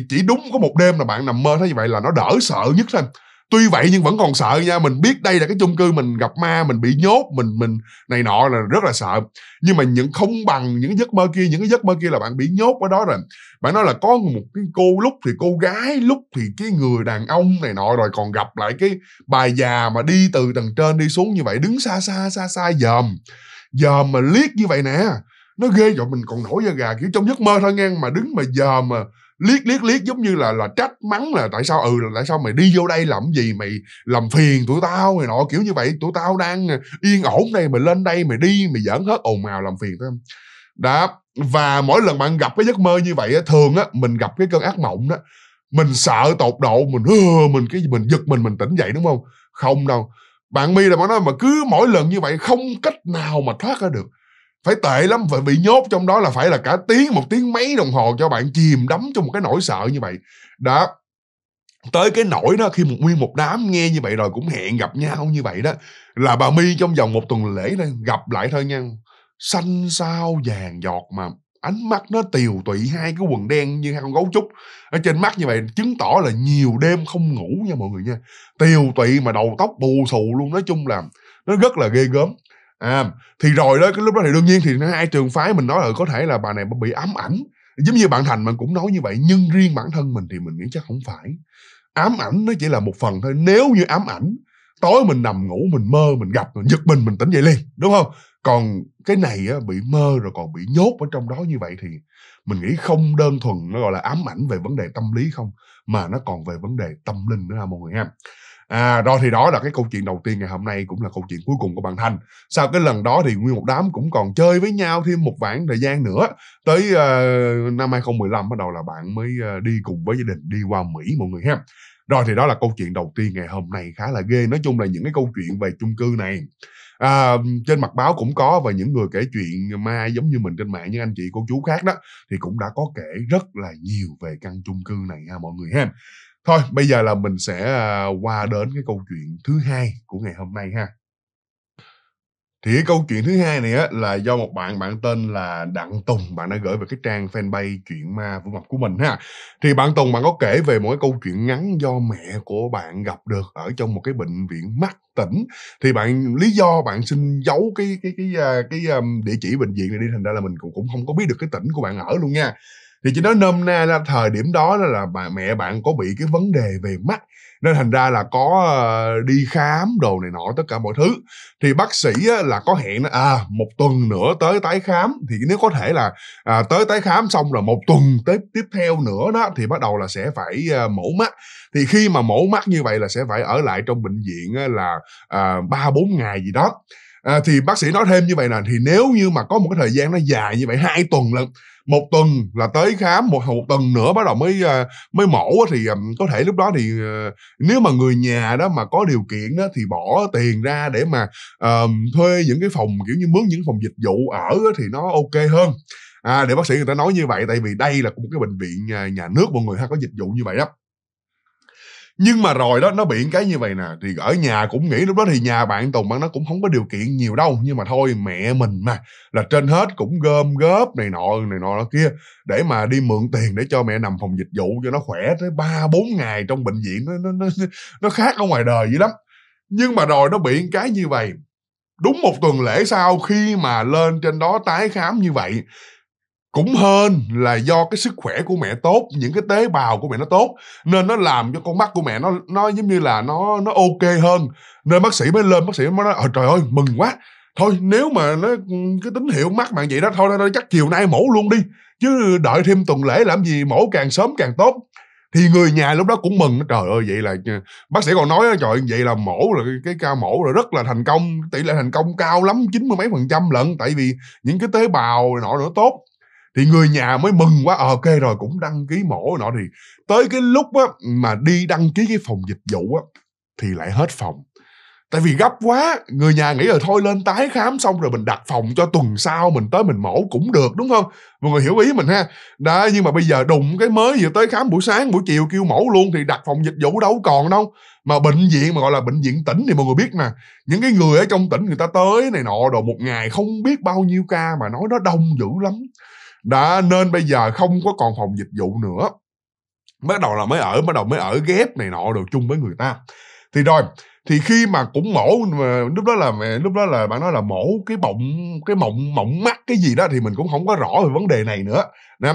chỉ đúng có một đêm là bạn nằm mơ thấy như vậy là nó đỡ sợ nhất thôi tuy vậy nhưng vẫn còn sợ nha mình biết đây là cái chung cư mình gặp ma mình bị nhốt mình mình này nọ là rất là sợ nhưng mà những không bằng những giấc mơ kia những cái giấc mơ kia là bạn bị nhốt ở đó rồi bạn nói là có một cái cô lúc thì cô gái lúc thì cái người đàn ông này nọ rồi còn gặp lại cái bà già mà đi từ tầng trên đi xuống như vậy đứng xa xa xa xa dòm dòm mà liếc như vậy nè nó ghê vậy mình còn nổi da gà kiểu trong giấc mơ thôi nghe mà đứng mà giờ mà liếc liếc liếc giống như là là trách mắng là tại sao ừ là tại sao mày đi vô đây làm gì mày làm phiền tụi tao này nọ kiểu như vậy tụi tao đang ờ, yên ổn đây mày lên đây mày đi mày giỡn hết ồn ào làm phiền phải không đó và mỗi lần bạn gặp cái giấc mơ như vậy thường á mình gặp cái cơn ác mộng đó mình sợ tột độ mình hơ mình cái mình giật mình mình tỉnh dậy đúng không không đâu bạn mi là bạn nói mà cứ mỗi lần như vậy không cách nào mà thoát ra được phải tệ lắm phải bị nhốt trong đó là phải là cả tiếng một tiếng mấy đồng hồ cho bạn chìm đắm trong một cái nỗi sợ như vậy đó tới cái nỗi đó khi một nguyên một đám nghe như vậy rồi cũng hẹn gặp nhau như vậy đó là bà mi trong vòng một tuần lễ đây gặp lại thôi nha xanh sao vàng giọt mà ánh mắt nó tiều tụy hai cái quần đen như hai con gấu trúc ở trên mắt như vậy chứng tỏ là nhiều đêm không ngủ nha mọi người nha tiều tụy mà đầu tóc bù xù luôn nói chung là nó rất là ghê gớm à thì rồi đó cái lúc đó thì đương nhiên thì hai trường phái mình nói là có thể là bà này bị ám ảnh giống như bạn thành mình cũng nói như vậy nhưng riêng bản thân mình thì mình nghĩ chắc không phải ám ảnh nó chỉ là một phần thôi nếu như ám ảnh tối mình nằm ngủ mình mơ mình gặp mình giật mình mình tỉnh dậy liền đúng không còn cái này á, bị mơ rồi còn bị nhốt ở trong đó như vậy thì mình nghĩ không đơn thuần nó gọi là ám ảnh về vấn đề tâm lý không mà nó còn về vấn đề tâm linh nữa ha mọi người ha à rồi thì đó là cái câu chuyện đầu tiên ngày hôm nay cũng là câu chuyện cuối cùng của bạn thanh sau cái lần đó thì nguyên một đám cũng còn chơi với nhau thêm một vãng thời gian nữa tới uh, năm 2015 bắt đầu là bạn mới uh, đi cùng với gia đình đi qua mỹ mọi người ha rồi thì đó là câu chuyện đầu tiên ngày hôm nay khá là ghê nói chung là những cái câu chuyện về chung cư này à, trên mặt báo cũng có và những người kể chuyện ma giống như mình trên mạng những anh chị cô chú khác đó thì cũng đã có kể rất là nhiều về căn chung cư này ha mọi người ha thôi bây giờ là mình sẽ à, qua đến cái câu chuyện thứ hai của ngày hôm nay ha thì cái câu chuyện thứ hai này á là do một bạn bạn tên là đặng tùng bạn đã gửi về cái trang fanpage chuyện ma vũ mập của mình ha thì bạn tùng bạn có kể về một cái câu chuyện ngắn do mẹ của bạn gặp được ở trong một cái bệnh viện mắt tỉnh thì bạn lý do bạn xin giấu cái cái cái à, cái, cái à, địa chỉ bệnh viện này đi thành ra là mình cũng cũng không có biết được cái tỉnh của bạn ở luôn nha thì chị nói nôm na là thời điểm đó là bà mẹ bạn có bị cái vấn đề về mắt nên thành ra là có ờ, đi khám đồ này nọ tất cả mọi thứ thì bác sĩ là có hẹn à một tuần nữa tới tái khám thì nếu có thể là à, tới tái khám xong rồi một tuần tới tiếp theo nữa đó thì bắt đầu là sẽ phải à, mổ mắt thì khi mà mổ mắt như vậy là sẽ phải ở lại trong bệnh viện là à, ba bốn ngày gì đó à, thì bác sĩ nói thêm như vậy nè thì nếu như mà có một cái thời gian nó dài như vậy hai tuần lận một tuần là tới khám một một tuần nữa bắt đầu mới ờ, mới mổ thì ờ, có thể lúc đó thì ờ, nếu mà người nhà đó mà có điều kiện đó thì bỏ tiền ra để mà uh, thuê những cái phòng kiểu như mướn những phòng dịch vụ ở thì nó ok hơn à, để bác sĩ người ta nói như vậy tại vì đây là một cái bệnh viện nhà, nhà nước mọi người ha có dịch vụ như vậy đó nhưng mà rồi đó nó bị cái như vậy nè thì ở nhà cũng nghĩ lúc đó thì nhà bạn tùng bạn nó cũng không có điều kiện nhiều đâu nhưng mà thôi mẹ mình mà là trên hết cũng gom góp này nọ này nọ kia để mà đi mượn tiền để cho mẹ nằm phòng dịch vụ cho nó khỏe tới ba bốn ngày trong bệnh viện nó nó nó nó khác ở ngoài đời dữ lắm nhưng mà rồi nó bị cái như vậy đúng một tuần lễ sau khi mà lên trên đó tái khám như vậy cũng hơn là do cái sức khỏe của mẹ tốt những cái tế bào của mẹ nó tốt nên nó làm cho con mắt của mẹ nó nó giống như là nó nó ok hơn nên bác sĩ mới lên bác sĩ mới nói ờ trời ơi mừng quá thôi nếu mà nó cái tín hiệu mắt bạn vậy đó thôi thôi chắc chiều nay mổ luôn đi chứ đợi thêm tuần lễ làm gì mổ càng sớm càng tốt thì người nhà lúc đó cũng mừng trời ơi vậy là ờ, bác sĩ còn nói trời vậy là mổ là cái ca mổ là rất là thành công tỷ lệ thành công cao lắm chín mươi mấy phần trăm lận tại vì những cái tế bào nọ nó tốt thì người nhà mới mừng quá ờ, ok rồi cũng đăng ký mổ nọ thì tới cái lúc á, mà đi đăng ký cái phòng dịch vụ á, thì lại hết phòng tại vì gấp quá người nhà nghĩ là thôi lên tái khám xong rồi mình đặt phòng cho tuần sau mình tới mình mổ cũng được đúng không mọi người hiểu ý mình ha đó nhưng mà bây giờ đụng cái mới vừa tới khám buổi sáng buổi chiều kêu mổ luôn thì đặt phòng dịch vụ đâu còn đâu mà bệnh viện mà gọi là bệnh viện tỉnh thì mọi người biết mà những cái người ở trong tỉnh người ta tới này nọ đồ một ngày không biết bao nhiêu ca mà nói nó đông dữ lắm đã nên bây giờ không có còn phòng dịch vụ nữa bắt đầu là mới ở bắt đầu mới ở ghép này nọ đồ chung với người ta thì rồi thì khi mà cũng mổ mà lúc đó là lúc đó là bạn nói là mổ cái bọng cái mộng mộng mắt cái gì đó thì mình cũng không có rõ về vấn đề này nữa nè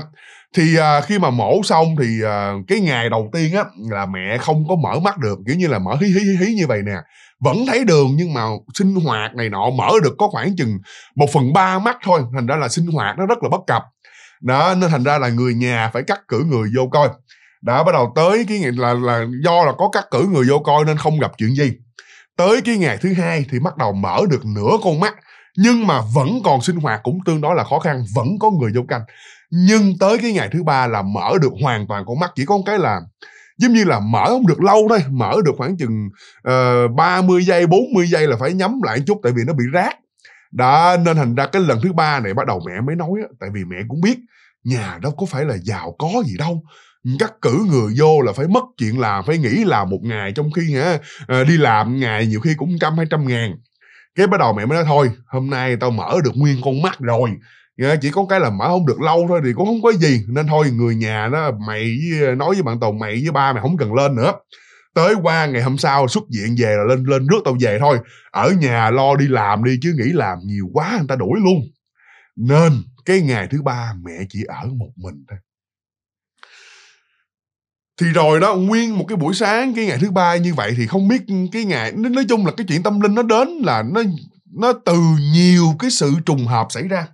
thì à, khi mà mổ xong thì à, cái ngày đầu tiên á là mẹ không có mở mắt được kiểu như là mở hí hí hí như vậy nè vẫn thấy đường nhưng mà sinh hoạt này nọ mở được có khoảng chừng một phần ba mắt thôi thành ra là sinh hoạt nó rất là bất cập đó nên thành ra là người nhà phải cắt cử người vô coi đã bắt đầu tới cái ngày là là do là có cắt cử người vô coi nên không gặp chuyện gì tới cái ngày thứ hai thì bắt đầu mở được nửa con mắt nhưng mà vẫn còn sinh hoạt cũng tương đối là khó khăn vẫn có người vô canh nhưng tới cái ngày thứ ba là mở được hoàn toàn con mắt chỉ có một cái là giống như là mở không được lâu thôi mở được khoảng chừng uh, ờ, 30 giây 40 giây là phải nhắm lại chút tại vì nó bị rác đó nên thành ra cái lần thứ ba này bắt đầu mẹ mới nói tại vì mẹ cũng biết nhà đâu có phải là giàu có gì đâu các cử người vô là phải mất chuyện làm phải nghỉ làm một ngày trong khi hả ờ, đi làm ngày nhiều khi cũng trăm hai trăm ngàn cái bắt đầu mẹ mới nói thôi hôm nay tao mở được nguyên con mắt rồi Dạ, chỉ có cái là mở không được lâu thôi thì cũng không có gì nên thôi người nhà đó mày ờ, nói với bạn tàu mày với ba mày không cần lên nữa tới qua ngày hôm sau xuất viện về là lên lên rước tao về thôi ở nhà lo đi làm đi chứ nghĩ làm nhiều quá người ta đuổi luôn nên cái ngày thứ ba mẹ chỉ ở một mình thôi thì rồi đó nguyên một cái buổi sáng cái ngày thứ ba như vậy thì không biết cái ngày nói chung là cái chuyện tâm linh nó đến là nó nó từ nhiều cái sự trùng hợp xảy ra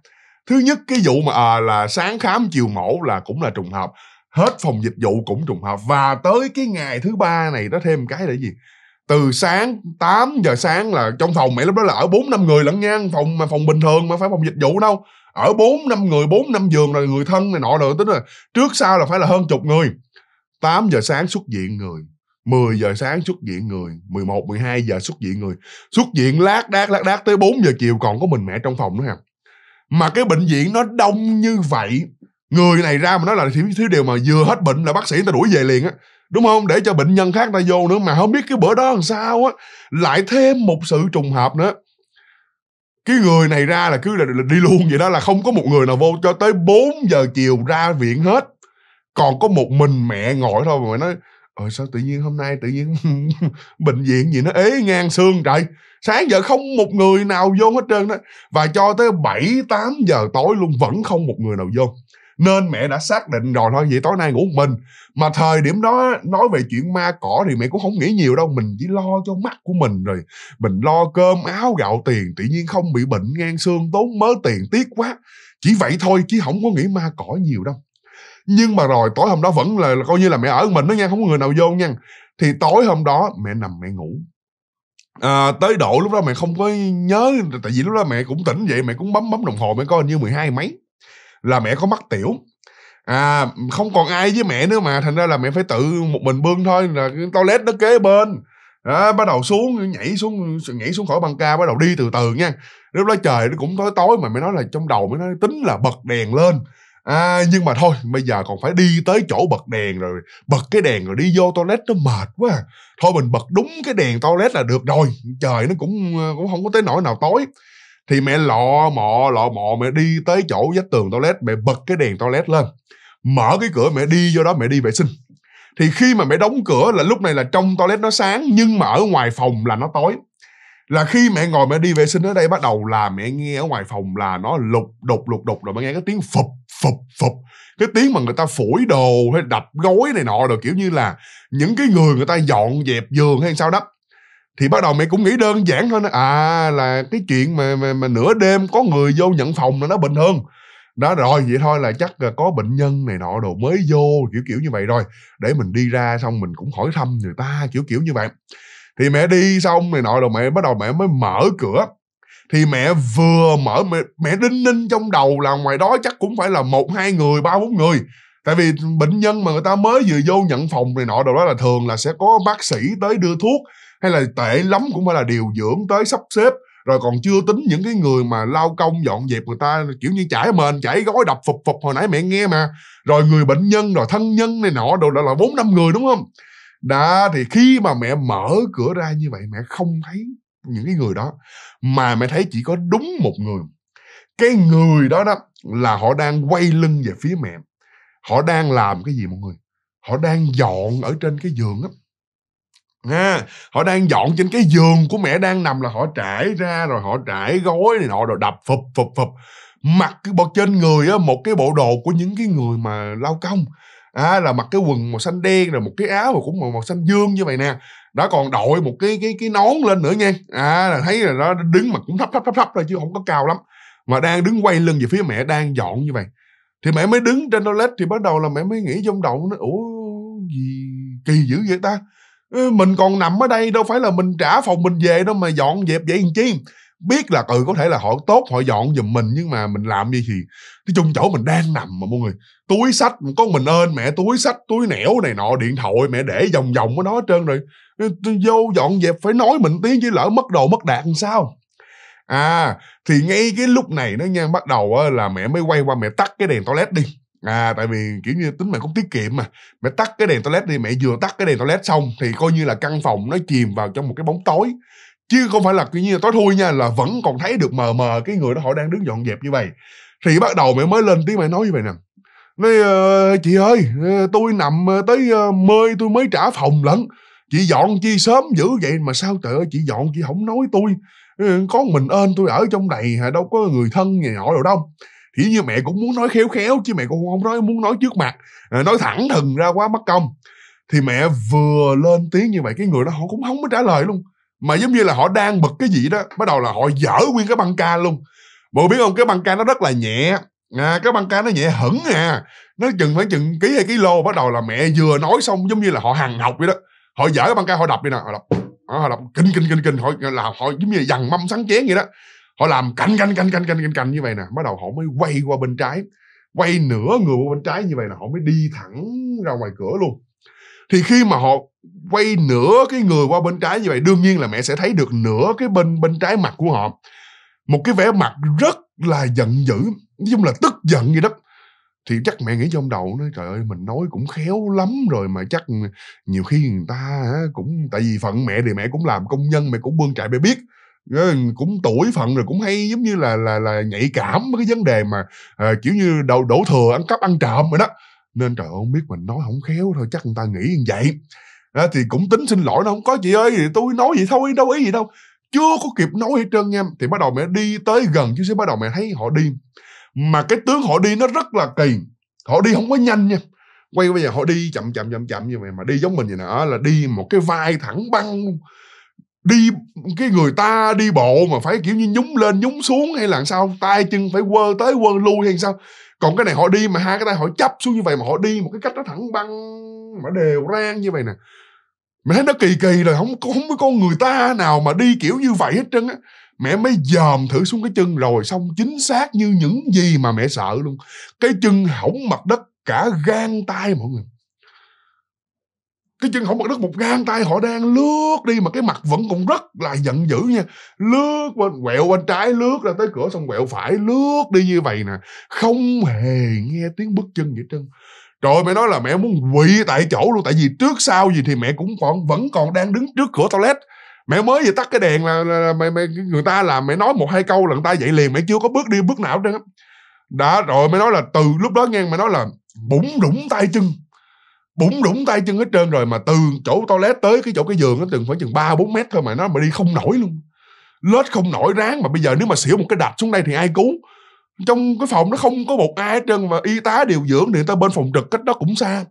thứ nhất cái vụ mà à, là sáng khám chiều mổ là cũng là trùng hợp hết phòng dịch vụ cũng trùng hợp và tới cái ngày thứ ba này nó thêm cái là gì từ sáng 8 giờ sáng là trong phòng mẹ lúc đó là ở bốn năm người lẫn nha phòng mà phòng bình thường mà phải phòng dịch vụ đâu ở bốn năm người bốn năm giường là người thân này nọ rồi tính là trước sau là phải là hơn chục người 8 giờ sáng xuất viện người 10 giờ sáng xuất viện người 11, 12 giờ xuất viện người Xuất viện lát đát lát đát tới 4 giờ chiều còn có mình mẹ trong phòng nữa hả mà cái bệnh viện nó đông như vậy người này ra mà nói là thiếu, thiếu điều mà vừa hết bệnh là bác sĩ người ta đuổi về liền á đúng không để cho bệnh nhân khác ta vô nữa mà không biết cái bữa đó làm sao á lại thêm một sự trùng hợp nữa cái người này ra là cứ là, đi luôn vậy đó là không có một người nào vô cho tới 4 giờ chiều ra viện hết còn có một mình mẹ ngồi thôi mà nói ờ sao tự nhiên hôm nay tự nhiên [LAUGHS] bệnh viện gì nó ế ngang xương trời sáng giờ không một người nào vô hết trơn đó và cho tới 7 8 giờ tối luôn vẫn không một người nào vô nên mẹ đã xác định rồi thôi vậy tối nay ngủ một mình mà thời điểm đó nói về chuyện ma cỏ thì mẹ cũng không nghĩ nhiều đâu mình chỉ lo cho mắt của mình rồi mình lo cơm áo gạo tiền tự nhiên không bị bệnh ngang xương tốn mớ tiền tiếc quá chỉ vậy thôi chứ không có nghĩ ma cỏ nhiều đâu nhưng mà rồi tối hôm đó vẫn là, là coi như là mẹ ở mình đó nha không có người nào vô nha thì tối hôm đó mẹ nằm mẹ ngủ à, tới độ lúc đó mẹ không có nhớ tại vì lúc đó mẹ cũng tỉnh vậy mẹ cũng bấm bấm đồng hồ mẹ có hình như 12 mấy là mẹ có mắc tiểu à không còn ai với mẹ nữa mà thành ra là mẹ phải tự một mình bươn thôi là toilet nó kế bên đó, bắt đầu xuống nhảy xuống nhảy xuống khỏi băng ca bắt đầu đi từ từ nha lúc đó trời nó cũng tối tối mà mẹ nói là trong đầu mới nói tính là bật đèn lên À, nhưng mà thôi, bây giờ còn phải đi tới chỗ bật đèn rồi, bật cái đèn rồi đi vô toilet nó mệt quá. Thôi mình bật đúng cái đèn toilet là được rồi, trời nó cũng ờ, cũng không có tới nỗi nào tối. Thì mẹ lọ mọ, lọ mọ mẹ đi tới chỗ vách tường toilet, mẹ bật cái đèn toilet lên. Mở cái cửa mẹ đi vô đó mẹ đi vệ sinh. Thì khi mà mẹ đóng cửa là lúc này là trong toilet nó sáng nhưng mà ở ngoài phòng là nó tối là khi mẹ ngồi mẹ đi vệ sinh ở đây bắt đầu là mẹ nghe ở ngoài phòng là nó lục đục lục đục rồi mẹ nghe cái tiếng phập phập phập cái tiếng mà người ta phủi đồ hay đập gối này nọ rồi kiểu như là những cái người người ta dọn dẹp giường hay sao đó thì bắt đầu mẹ cũng nghĩ đơn giản thôi à là cái chuyện mà, mà mà nửa đêm có người vô nhận phòng là nó bình thường đó rồi vậy thôi là chắc là có bệnh nhân này nọ đồ mới vô kiểu kiểu như vậy rồi để mình đi ra xong mình cũng khỏi thăm người ta kiểu kiểu như vậy thì mẹ đi xong này nọ rồi mẹ bắt đầu mẹ mới mở cửa thì mẹ vừa mở mẹ, mẹ đinh ninh trong đầu là ngoài đó chắc cũng phải là một hai người ba bốn người tại vì bệnh nhân mà người ta mới vừa vô nhận phòng này nọ đồ đó là thường là sẽ có bác sĩ tới đưa thuốc hay là tệ lắm cũng phải là điều dưỡng tới sắp xếp rồi còn chưa tính những cái người mà lao công dọn dẹp người ta kiểu như chảy mền chảy gói đập phục phục hồi nãy mẹ nghe mà rồi người bệnh nhân rồi thân nhân này nọ đồ đó là bốn năm người đúng không đó thì khi mà mẹ mở cửa ra như vậy mẹ không thấy những cái người đó mà mẹ thấy chỉ có đúng một người cái người đó đó là họ đang quay lưng về phía mẹ họ đang làm cái gì mọi người họ đang dọn ở trên cái giường á nha à, họ đang dọn trên cái giường của mẹ đang nằm là họ trải ra rồi họ trải gối này nọ rồi đập phập phập phập mặc cái bọt trên người á một cái bộ đồ của những cái người mà lao công à, là mặc cái quần màu xanh đen rồi một cái áo mà cũng màu, màu xanh dương như vậy nè đó còn đội một cái cái cái nón lên nữa nha à là thấy là nó đứng mà cũng thấp thấp thấp thấp thôi chứ không có cao lắm mà đang đứng quay lưng về phía mẹ đang dọn như vậy thì mẹ mới đứng trên toilet thì bắt đầu là mẹ mới nghĩ trong đầu nó ủa gì kỳ dữ vậy ta ừ, mình còn nằm ở đây đâu phải là mình trả phòng mình về đâu mà dọn dẹp vậy làm chi biết là ừ có thể là họ tốt họ dọn giùm mình nhưng mà mình làm gì thì nói chung chỗ mình đang nằm mà mọi người túi sách có mình ơn mẹ túi sách túi nẻo này nọ điện thoại mẹ để vòng vòng ở đó trơn rồi vô dọn dẹp phải nói mình tiếng chứ lỡ mất đồ mất đạt làm sao à thì ngay cái lúc này nó nha bắt đầu là mẹ mới quay qua mẹ tắt cái đèn toilet đi à tại vì kiểu như tính mẹ cũng tiết kiệm mà mẹ tắt cái đèn toilet đi mẹ vừa tắt cái đèn toilet xong thì coi như là căn phòng nó chìm vào trong một cái bóng tối chứ không phải là kiểu như là tối thui nha là vẫn còn thấy được mờ mờ cái người đó họ đang đứng dọn dẹp như vậy thì bắt đầu mẹ mới lên tiếng mẹ nói như vậy nè nói ờ, chị ơi ờ, tôi nằm ờ, tới mơi tôi mới trả phòng lận chị dọn chi sớm dữ vậy mà sao trời ơi chị dọn chị không nói tôi có mình ơn tôi ở trong này đâu có người thân nhà nhỏ đâu đâu thì như mẹ cũng muốn nói khéo khéo chứ mẹ cũng không nói muốn nói trước mặt nói thẳng thừng ra quá mất công thì mẹ vừa lên tiếng như vậy cái người đó họ cũng không có trả lời luôn mà giống như là họ đang bực cái gì đó bắt đầu là họ dở nguyên cái băng ca luôn mọi biết không cái băng ca nó rất là nhẹ à, cái băng cá nó nhẹ hẳn à nó chừng phải chừng ký hay ký lô bắt đầu là mẹ vừa nói xong giống như là họ hàng học vậy đó họ dở cái băng cá họ đập đi nè họ đập họ đập kinh kinh kinh kinh họ là họ giống như là dằn mâm sắn chén vậy đó họ làm canh canh canh canh canh canh canh như vậy nè bắt đầu họ mới quay qua bên trái quay nửa người qua bên trái như vậy là họ mới đi thẳng ra ngoài cửa luôn thì khi mà họ quay nửa cái người qua bên trái như vậy đương nhiên là mẹ sẽ thấy được nửa cái bên bên trái mặt của họ một cái vẻ mặt rất là giận dữ nói chung là tức giận vậy đó thì chắc mẹ nghĩ trong đầu nói trời ơi mình nói cũng khéo lắm rồi mà chắc nhiều khi người ta cũng tại vì phận mẹ thì mẹ cũng làm công nhân mẹ cũng bươn trại mẹ biết ờ, cũng tuổi phận rồi cũng hay giống như là là là nhạy cảm với cái vấn đề mà à, kiểu như đổ, đổ thừa ăn cắp ăn trộm rồi đó nên trời ơi không biết mình nói không khéo thôi chắc người ta nghĩ như vậy à, thì cũng tính xin lỗi nó không có chị ơi tôi nói vậy thôi đâu ý gì đâu chưa có kịp nói hết trơn em thì bắt đầu mẹ đi tới gần chứ sẽ bắt đầu mẹ thấy họ đi mà cái tướng họ đi nó rất là kỳ họ đi không có nhanh nha quay bây giờ họ đi chậm chậm chậm chậm như vậy mà đi giống mình vậy nè là đi một cái vai thẳng băng đi cái người ta đi bộ mà phải kiểu như nhúng lên nhúng xuống hay là sao tay chân phải quơ tới quơ lui hay sao còn cái này họ đi mà hai cái tay họ chấp xuống như vậy mà họ đi một cái cách nó thẳng băng mà đều rang như vậy nè mẹ thấy nó kỳ kỳ rồi không có không có con người ta nào mà đi kiểu như vậy hết trơn á mẹ mới dòm thử xuống cái chân rồi xong chính xác như những gì mà mẹ sợ luôn cái chân hỏng mặt đất cả gan tay mọi người cái chân hỏng mặt đất một gan tay họ đang lướt đi mà cái mặt vẫn còn rất là giận dữ nha lướt bên quẹo bên trái lướt ra tới cửa xong quẹo phải lướt đi như vậy nè không hề nghe tiếng bước chân vậy trơn trời ơi mẹ nói là mẹ muốn quỵ tại chỗ luôn tại vì trước sau gì thì mẹ cũng còn vẫn còn đang đứng trước cửa toilet mẹ mới vừa tắt cái đèn là, là, là mẹ, mẹ người ta làm mẹ nói một hai câu là người ta dậy liền mẹ chưa có bước đi bước nào hết đã rồi mẹ nói là từ lúc đó nghe mẹ nói là bủng rủng tay chân bủng rủng tay chân hết trơn rồi mà từ chỗ toilet tới cái chỗ cái giường nó từng phải chừng ba bốn mét thôi mà nó mà đi không nổi luôn lết không nổi ráng mà bây giờ nếu mà xỉu một cái đạp xuống đây thì ai cứu trong cái phòng nó không có một ai hết trơn mà y tá điều dưỡng thì người ta bên phòng trực cách đó cũng xa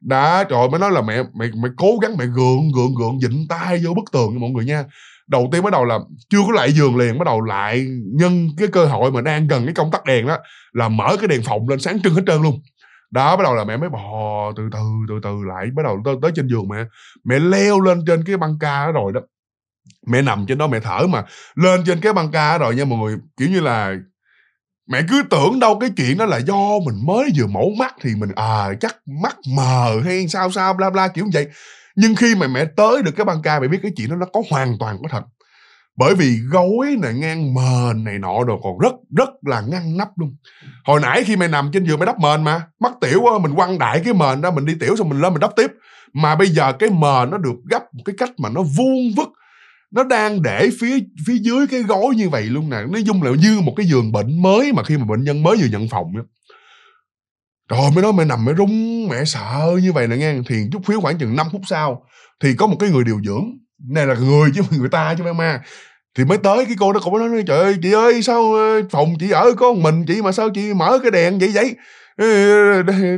đã trời mới nói là mẹ mày mày cố gắng mẹ gượng gượng gượng dịnh tay vô bức tường nha mọi người nha đầu tiên bắt đầu là chưa có lại giường liền bắt đầu lại nhân cái cơ hội mà đang gần cái công tắc đèn đó là mở cái đèn phòng lên sáng trưng hết trơn luôn đó bắt đầu là mẹ mới bò từ từ từ từ lại bắt đầu tới, tới trên giường mẹ mẹ leo lên trên cái băng ca đó rồi đó mẹ nằm trên đó mẹ thở mà lên trên cái băng ca đó rồi nha mọi người kiểu như là mẹ cứ tưởng đâu cái chuyện đó là do mình mới vừa mổ mắt thì mình à chắc mắt mờ hay sao sao bla bla kiểu vậy nhưng khi mà mẹ tới được cái băng ca mẹ biết cái chuyện đó nó có hoàn toàn có thật bởi vì gối này ngang mền này nọ đồ còn rất rất là ngăn nắp luôn hồi nãy khi mày nằm trên giường mày đắp mền mà mắc tiểu quá mình quăng đại cái mền đó mình đi tiểu xong mình lên mình đắp tiếp mà bây giờ cái mền nó được gấp một cái cách mà nó vuông vức nó đang để phía phía dưới cái gối như vậy luôn nè nó dung là như một cái giường bệnh mới mà khi mà bệnh nhân mới vừa nhận phòng đó. rồi mới nói mẹ nằm mẹ rung mẹ sợ như vậy nè nghe thì chút phía khoảng chừng 5 phút sau thì có một cái người điều dưỡng này là người chứ người ta chứ mẹ ma thì mới tới cái cô đó cũng nói trời ơi chị ơi sao ờ, phòng chị ở có một mình chị mà sao chị mở cái đèn vậy vậy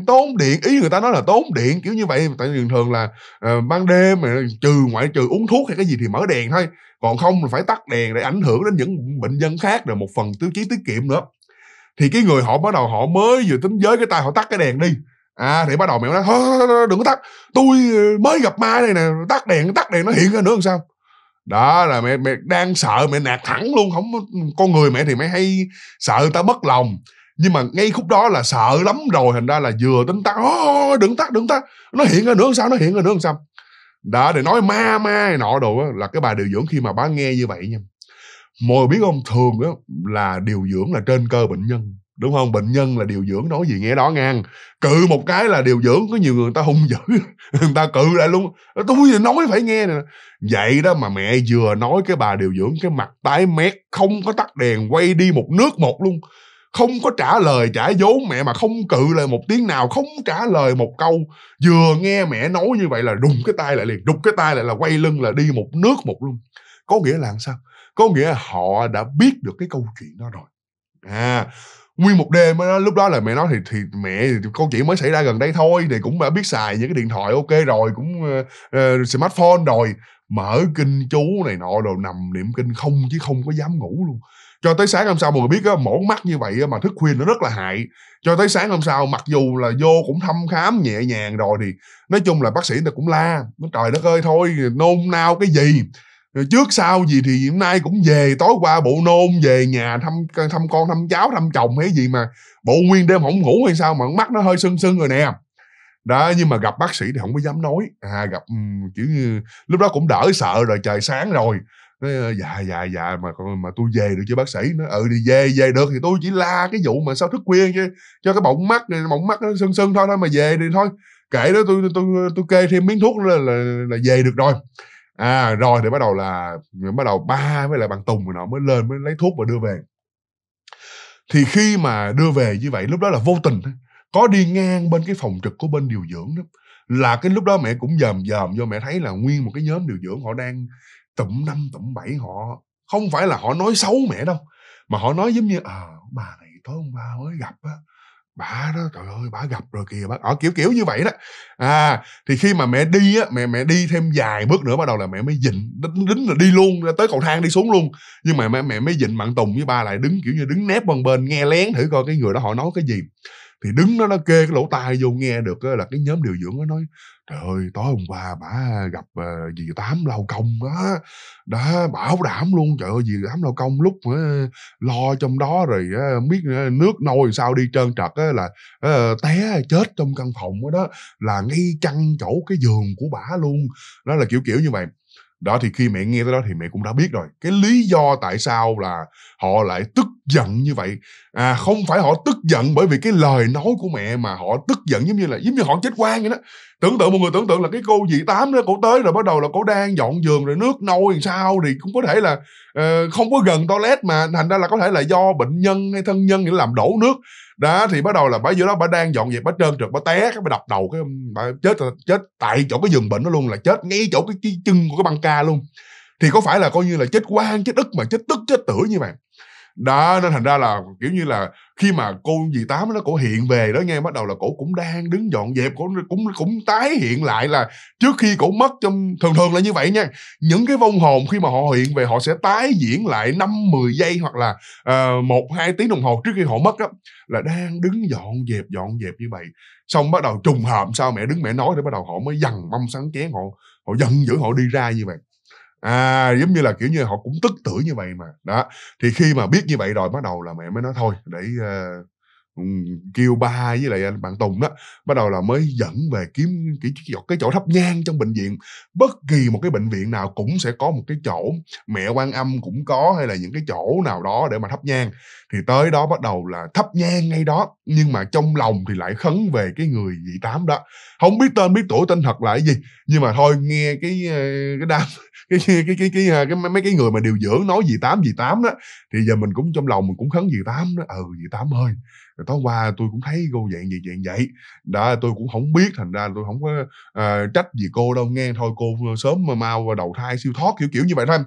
tốn điện ý người ta nói là tốn điện kiểu như vậy tại thường thường là uh, ban đêm mà trừ ngoại trừ uống thuốc hay cái gì thì mở đèn thôi còn không là phải tắt đèn để ảnh hưởng đến những bệnh nhân khác rồi một phần tiêu chí tiết kiệm nữa thì cái người họ bắt đầu họ mới vừa tính giới cái tay họ tắt cái đèn đi à thì bắt đầu mẹ nói thôi đừng có tắt tôi ờ, mới gặp ma đây nè tắt đèn tắt đèn nó hiện ra nữa làm sao đó là mẹ mẹ đang sợ mẹ nạt thẳng luôn không con người mẹ thì mẹ hay sợ người ta bất lòng nhưng mà ngay khúc đó là sợ lắm rồi thành ra là vừa tính tắt oh, đừng tắt đừng tắt nó hiện ra nữa sao nó hiện ra nữa sao đã để nói ma ma nọ đồ á là cái bà điều dưỡng khi mà bà nghe như vậy nha mọi biết không thường đó là điều dưỡng là trên cơ bệnh nhân đúng không bệnh nhân là điều dưỡng nói gì nghe đó ngang cự một cái là điều dưỡng có nhiều người, người ta hung dữ [LAUGHS] người ta cự lại luôn tôi gì nói phải nghe nè vậy đó mà mẹ vừa nói cái bà điều dưỡng cái mặt tái mét không có tắt đèn quay đi một nước một luôn không có trả lời trả vốn mẹ mà không cự lời một tiếng nào không trả lời một câu vừa nghe mẹ nói như vậy là đùng cái tay lại liền đục cái tay lại là quay lưng là đi một nước một luôn có nghĩa là sao có nghĩa là họ đã biết được cái câu chuyện đó rồi à nguyên một đêm đó, lúc đó là mẹ nói thì thì mẹ câu chuyện mới xảy ra gần đây thôi thì cũng đã biết xài những cái điện thoại ok rồi cũng uh, smartphone rồi mở kinh chú này nọ đồ nằm niệm kinh không chứ không có dám ngủ luôn cho tới sáng hôm sau mọi người biết á mổ mắt như vậy mà thức khuya nó rất là hại cho tới sáng hôm sau mặc dù là vô cũng thăm khám nhẹ nhàng rồi thì nói chung là bác sĩ ta cũng la nó trời đất ơi thôi nôn nao cái gì trước sau gì thì hôm nay cũng về tối qua bộ nôn về nhà thăm thăm con thăm cháu thăm chồng hay gì mà bộ nguyên đêm không ngủ hay sao mà mắt nó hơi sưng sưng rồi nè đó nhưng mà gặp bác sĩ thì không có dám nói à gặp um, kiểu như lúc đó cũng đỡ sợ rồi trời sáng rồi nói dạ dạ dạ mà con mà tôi về được chưa bác sĩ nó ừ thì về về được thì tôi chỉ la cái vụ mà sao thức khuya chứ cho cái bọng mắt này bọng mắt nó sưng sưng thôi thôi mà về thì thôi kể đó tôi tôi tôi kê thêm miếng thuốc là, là là về được rồi à rồi thì bắt đầu là bắt đầu ba với lại bằng tùng rồi nọ mới lên mới lấy thuốc và đưa về thì khi mà đưa về như vậy lúc đó là vô tình có đi ngang bên cái phòng trực của bên điều dưỡng đó là cái lúc đó mẹ cũng dòm dòm vô mẹ thấy là nguyên một cái nhóm điều dưỡng họ đang tụm năm tụm bảy họ không phải là họ nói xấu mẹ đâu mà họ nói giống như à ờ, bà này tối hôm qua mới gặp á bà đó trời ơi bà gặp rồi kìa bà ở ờ, kiểu kiểu như vậy đó à thì khi mà mẹ đi á mẹ mẹ đi thêm vài bước nữa bắt đầu là mẹ mới dịnh đính, đính là đi luôn tới cầu thang đi xuống luôn nhưng mà mẹ mẹ mới dịnh bạn tùng với ba lại đứng kiểu như đứng nép bên bên nghe lén thử coi cái người đó họ nói cái gì thì đứng đó nó kê cái lỗ tai vô nghe được là cái nhóm điều dưỡng nó nói trời ơi tối hôm qua bà gặp uh, tám lao công đó đó bảo đảm luôn trời ơi dì tám lao công lúc uh, lo trong đó rồi uh, biết uh, nước nôi sao đi trơn trật uh, là uh, té chết trong căn phòng đó là ngay chăn chỗ cái giường của bà luôn đó là kiểu kiểu như vậy đó thì khi mẹ nghe tới đó thì mẹ cũng đã biết rồi cái lý do tại sao là họ lại tức giận như vậy à không phải họ tức giận bởi vì cái lời nói của mẹ mà họ tức giận giống như là giống như họ chết quan vậy đó tưởng tượng một người tưởng tượng là cái cô dì tám đó cô tới rồi bắt đầu là cô đang dọn giường rồi nước nôi làm sao thì cũng có thể là uh, không có gần toilet mà thành ra là có thể là do bệnh nhân hay thân nhân làm đổ nước đó thì bắt đầu là bà giữa đó bà đang dọn dẹp bà trơn trượt bà té cái bà đập đầu cái bà chết chết tại chỗ cái giường bệnh đó luôn là chết ngay chỗ cái, cái chân của cái băng ca luôn thì có phải là coi như là chết quan chết ức mà chết tức chết tử như vậy đó nên thành ra là kiểu như là khi mà cô dì tám nó cổ hiện về đó nghe bắt đầu là cổ cũng đang đứng dọn dẹp cổ cũng cũng tái hiện lại là trước khi cổ mất trong thường thường là như vậy nha những cái vong hồn khi mà họ hiện về họ sẽ tái diễn lại năm mười giây hoặc là ờ, một uh, hai tiếng đồng hồ trước khi họ mất đó là đang đứng dọn dẹp dọn dẹp như vậy xong bắt đầu trùng hợp sao mẹ đứng mẹ nói để bắt đầu họ mới dằn mâm sáng chén họ họ giận dữ họ đi ra như vậy à giống như là kiểu như họ cũng tức tử như vậy mà đó thì khi mà biết như vậy rồi bắt đầu là mẹ mới nói thôi để uh, kêu ba với lại anh à, bạn tùng đó bắt đầu là mới dẫn về kiếm cái, cái, cái chỗ thắp nhang trong bệnh viện bất kỳ một cái bệnh viện nào cũng sẽ có một cái chỗ mẹ quan âm cũng có hay là những cái chỗ nào đó để mà thắp nhang thì tới đó bắt đầu là thắp nhang ngay đó nhưng mà trong lòng thì lại khấn về cái người vị tám đó không biết tên biết tuổi tên thật là cái gì nhưng mà thôi nghe cái ờ, cái đam [LAUGHS] cái cái cái cái, cái, ờ, cái mấy cái người mà điều dưỡng nói gì tám gì tám đó thì giờ mình cũng trong lòng mình cũng khấn gì tám đó ừ gì tám ơi rồi tối qua tôi cũng thấy cô dạng vậy dạng vậy đã tôi cũng không biết thành ra tôi không có uh, trách gì cô đâu nghe thôi cô ờ, sớm mà mau và đầu thai siêu thoát kiểu kiểu như vậy thôi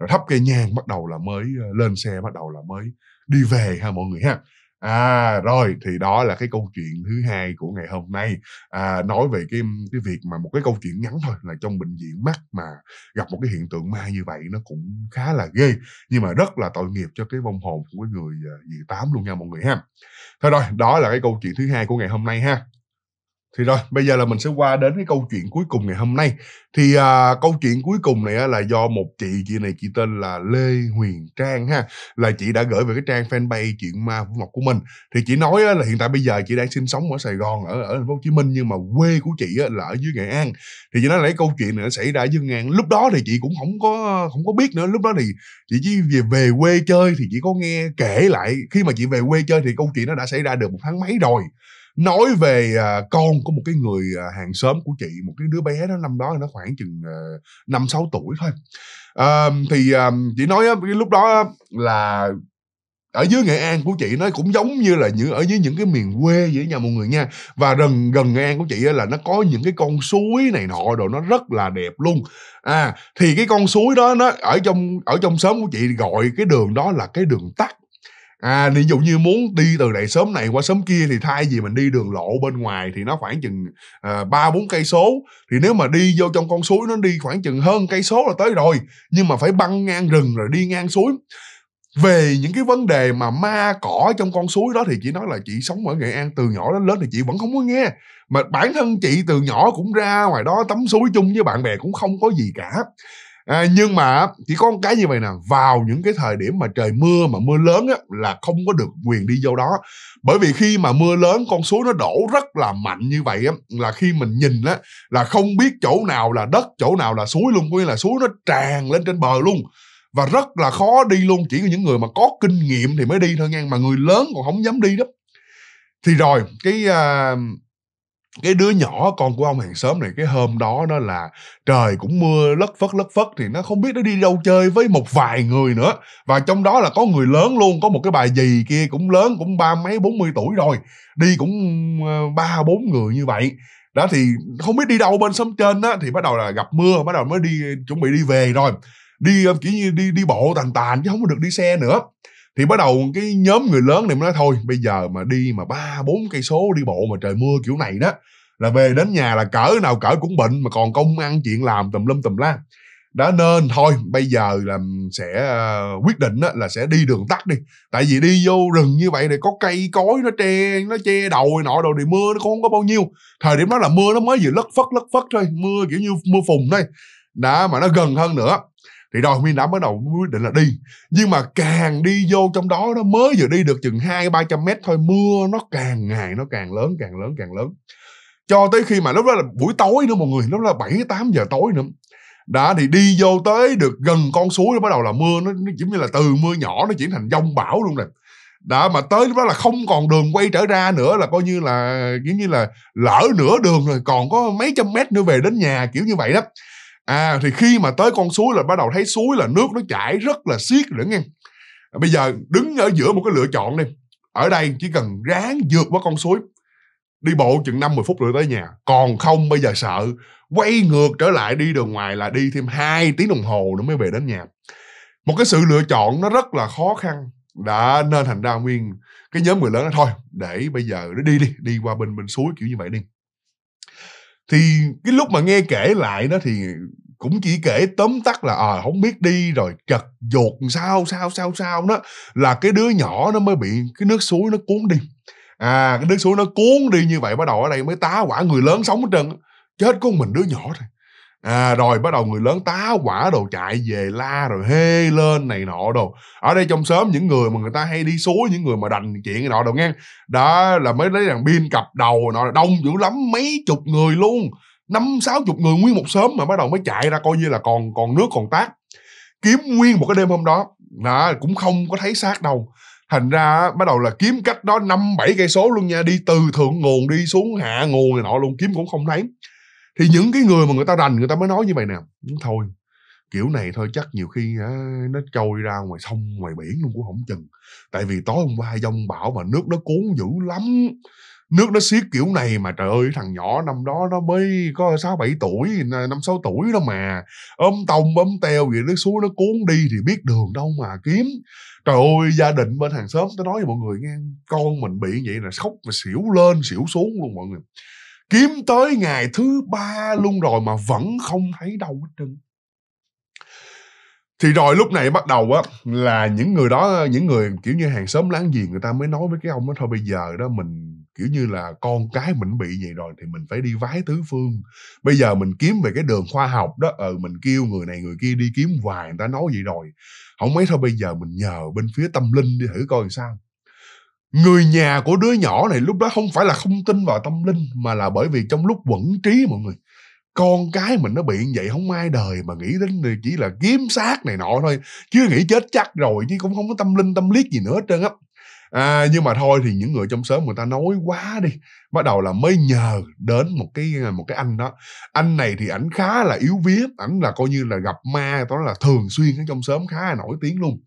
rồi thắp cây nhang bắt đầu là mới ờ, lên xe bắt đầu là mới đi về ha mọi người ha à rồi thì đó là cái câu chuyện thứ hai của ngày hôm nay à, nói về cái cái việc mà một cái câu chuyện ngắn thôi là trong bệnh viện mắt mà gặp một cái hiện tượng ma như vậy nó cũng khá là ghê nhưng mà rất là tội nghiệp cho cái vong hồn của cái người à, dị tám luôn nha mọi người ha thôi rồi đó là cái câu chuyện thứ hai của ngày hôm nay ha thì rồi bây giờ là mình sẽ qua đến cái câu chuyện cuối cùng ngày hôm nay thì à, câu chuyện cuối cùng này á, là do một chị chị này chị tên là lê huyền trang ha là chị đã gửi về cái trang fanpage chuyện ma vũ ngọc của mình thì chị nói á, là hiện tại bây giờ chị đang sinh sống ở sài gòn ở ở thành phố hồ chí minh nhưng mà quê của chị á, là ở dưới nghệ an thì chị nói lấy câu chuyện này nó xảy ra dưới nghệ an lúc đó thì chị cũng không có không có biết nữa lúc đó thì chị chỉ về, về quê chơi thì chị có nghe kể lại khi mà chị về quê chơi thì câu chuyện nó đã xảy ra được một tháng mấy rồi nói về à, con của một cái người à, hàng xóm của chị một cái đứa bé đó năm đó nó khoảng chừng ờ, năm à, sáu tuổi thôi à, thì à, chị nói á, cái lúc đó là ở dưới Nghệ An của chị nó cũng giống như là những ở dưới những cái miền quê vậy nha mọi người nha và gần gần Nghệ An của chị là nó có những cái con suối này nọ rồi nó rất là đẹp luôn à thì cái con suối đó nó ở trong ở trong xóm của chị gọi cái đường đó là cái đường tắt à ví dụ như muốn đi từ này sớm này qua sớm kia thì thay vì mình đi đường lộ bên ngoài thì nó khoảng chừng ờ, ba bốn cây số thì nếu mà đi vô trong con suối nó đi khoảng chừng hơn cây số là tới rồi nhưng mà phải băng ngang rừng rồi đi ngang suối về những cái vấn đề mà ma cỏ trong con suối đó thì chị nói là chị sống ở nghệ an từ nhỏ đến lớn thì chị vẫn không có nghe mà bản thân chị từ nhỏ cũng ra ngoài đó tắm suối chung với bạn bè cũng không có gì cả à, nhưng mà chỉ có một cái như vậy nè vào những cái thời điểm mà trời mưa mà mưa lớn á, là không có được quyền đi vô đó bởi vì khi mà mưa lớn con suối nó đổ rất là mạnh như vậy á, là khi mình nhìn á, là không biết chỗ nào là đất chỗ nào là suối luôn nguyên là suối nó tràn lên trên bờ luôn và rất là khó đi luôn chỉ có những người mà có kinh nghiệm thì mới đi thôi nha mà người lớn còn không dám đi đó thì rồi cái uh, cái đứa nhỏ con của ông hàng xóm này cái hôm đó nó là trời cũng mưa lất phất lất phất thì nó không biết nó đi đâu chơi với một vài người nữa và trong đó là có người lớn luôn có một cái bà gì kia cũng lớn cũng ba mấy bốn mươi tuổi rồi đi cũng ờ, ba bốn người như vậy đó thì không biết đi đâu bên xóm trên á thì bắt đầu là gặp mưa bắt đầu mới đi chuẩn bị đi về rồi đi ờ, kiểu như đi đi bộ tàn tàn chứ không có được đi xe nữa thì bắt đầu cái nhóm người lớn này mới nói thôi bây giờ mà đi mà ba bốn cây số đi bộ mà trời mưa kiểu này đó là về đến nhà là cỡ nào cỡ cũng bệnh mà còn công ăn chuyện làm tùm lum tùm la đã nên thôi bây giờ là sẽ uh, quyết định là sẽ đi đường tắt đi tại vì đi vô rừng như vậy này có cây cối nó che nó che đầu nọ đồ thì mưa nó cũng không có bao nhiêu thời điểm đó là mưa nó mới vừa lất phất lất phất thôi mưa kiểu như mưa phùn thôi đã mà nó gần hơn nữa thì rồi nguyên đã bắt đầu quyết định là đi nhưng mà càng đi vô trong đó nó mới vừa đi được chừng hai ba trăm mét thôi mưa nó càng ngày nó càng lớn càng lớn càng lớn cho tới khi mà lúc đó là buổi tối nữa mọi người lúc đó là bảy tám giờ tối nữa đã thì đi vô tới được gần con suối nó bắt đầu là mưa nó, nó giống như là từ mưa nhỏ nó chuyển thành dông bão luôn rồi đã mà tới lúc đó là không còn đường quay trở ra nữa là coi như là giống như là lỡ nửa đường rồi còn có mấy trăm mét nữa về đến nhà kiểu như vậy đó à thì khi mà tới con suối là bắt đầu thấy suối là nước nó chảy rất là xiết nữa nghe bây giờ đứng ở giữa một cái lựa chọn đi ở đây chỉ cần ráng vượt qua con suối đi bộ chừng năm mười phút rồi tới nhà còn không bây giờ sợ quay ngược trở lại đi đường ngoài là đi thêm 2 tiếng đồng hồ nữa mới về đến nhà một cái sự lựa chọn nó rất là khó khăn đã nên thành ra nguyên cái nhóm người lớn đó thôi để bây giờ nó đi đi đi qua bên bên suối kiểu như vậy đi thì cái lúc mà nghe kể lại đó thì cũng chỉ kể tóm tắt là à, không biết đi rồi chật dột sao sao sao sao đó là cái đứa nhỏ nó mới bị cái nước suối nó cuốn đi à cái nước suối nó cuốn đi như vậy bắt đầu ở đây mới tá quả người lớn sống hết trơn chết có mình đứa nhỏ thôi à, rồi bắt đầu người lớn tá quả đồ chạy về la rồi hê lên này nọ đồ ở đây trong sớm những người mà người ta hay đi suối những người mà đành chuyện này nọ đồ nghe đó là mới lấy đàn pin cặp đầu nọ đông dữ lắm mấy chục người luôn năm sáu chục người nguyên một sớm mà bắt đầu mới chạy ra coi như là còn còn nước còn tát kiếm nguyên một cái đêm hôm đó đó cũng không có thấy xác đâu thành ra bắt đầu là kiếm cách đó năm bảy cây số luôn nha đi từ thượng nguồn đi xuống hạ nguồn này nọ luôn kiếm cũng không thấy thì những cái người mà người ta rành người ta mới nói như vậy nè thôi kiểu này thôi chắc nhiều khi nó trôi ra ngoài sông ngoài biển luôn cũng không chừng tại vì tối hôm qua dông bão mà nước nó cuốn dữ lắm nước nó xiết kiểu này mà trời ơi thằng nhỏ năm đó nó mới có sáu bảy tuổi năm sáu tuổi đó mà ôm tông ôm teo vậy nước suối nó cuốn đi thì biết đường đâu mà kiếm trời ơi gia đình bên hàng xóm tôi nói với mọi người nghe con mình bị vậy là khóc mà xỉu lên xỉu xuống luôn mọi người kiếm tới ngày thứ ba luôn rồi mà vẫn không thấy đâu hết trơn thì rồi lúc này bắt đầu á là những người đó những người kiểu như hàng xóm láng giềng người ta mới nói với cái ông đó thôi bây giờ đó mình kiểu như là con cái mình bị vậy rồi thì mình phải đi vái tứ phương bây giờ mình kiếm về cái đường khoa học đó ừ mình kêu người này người kia đi kiếm hoài người ta nói vậy rồi không mấy thôi bây giờ mình nhờ bên phía tâm linh đi thử coi sao người nhà của đứa nhỏ này lúc đó không phải là không tin vào tâm linh mà là bởi vì trong lúc quẩn trí mọi người con cái mình nó bị như vậy không ai đời mà nghĩ đến thì chỉ là kiếm xác này nọ thôi chứ nghĩ chết chắc rồi chứ cũng không có tâm linh tâm liếc gì nữa hết trơn á à, nhưng mà thôi thì những người trong sớm người ta nói quá đi bắt đầu là mới nhờ đến một cái một cái anh đó anh này thì ảnh khá là yếu vía ảnh là coi như là gặp ma đó là thường xuyên ở trong sớm khá là nổi tiếng luôn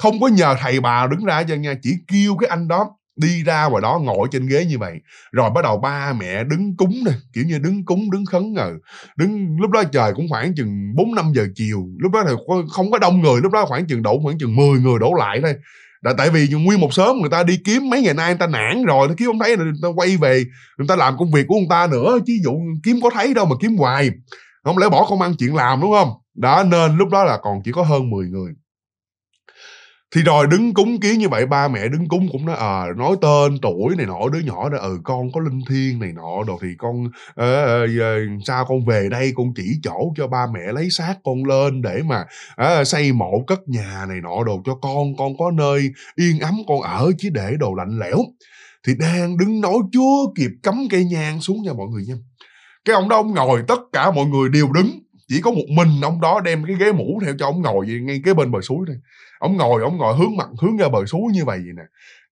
không có nhờ thầy bà đứng ra cho nha chỉ kêu cái anh đó đi ra ngoài đó ngồi trên ghế như vậy rồi bắt đầu ba mẹ đứng cúng nè kiểu như đứng cúng đứng khấn ngờ đứng lúc đó trời cũng khoảng chừng bốn năm giờ chiều lúc đó thì không có đông người lúc đó khoảng chừng đổ khoảng chừng 10 người đổ lại thôi là tại vì nguyên một sớm người ta đi kiếm mấy ngày nay người ta nản rồi nó kiếm không thấy người ta quay về người ta làm công việc của người ta nữa chứ dụ kiếm có thấy đâu mà kiếm hoài không lẽ bỏ công ăn chuyện làm đúng không đó nên lúc đó là còn chỉ có hơn 10 người thì rồi đứng cúng kiến như vậy ba mẹ đứng cúng cũng nói à, nói tên tuổi này nọ đứa nhỏ đó ừ con có linh thiêng này nọ đồ thì con ờ, ờ, sao con về đây con chỉ chỗ cho ba mẹ lấy xác con lên để mà ờ, xây mộ cất nhà này nọ đồ cho con con có nơi yên ấm con ở chứ để đồ lạnh lẽo thì đang đứng nói chưa kịp cắm cây nhang xuống nha mọi người nha cái ông đó ông ngồi tất cả mọi người đều đứng chỉ có một mình ông đó đem cái ghế mũ theo cho ông ngồi ngay cái bên bờ suối thôi ông ngồi ông ngồi hướng mặt hướng ra bờ suối như vậy vậy nè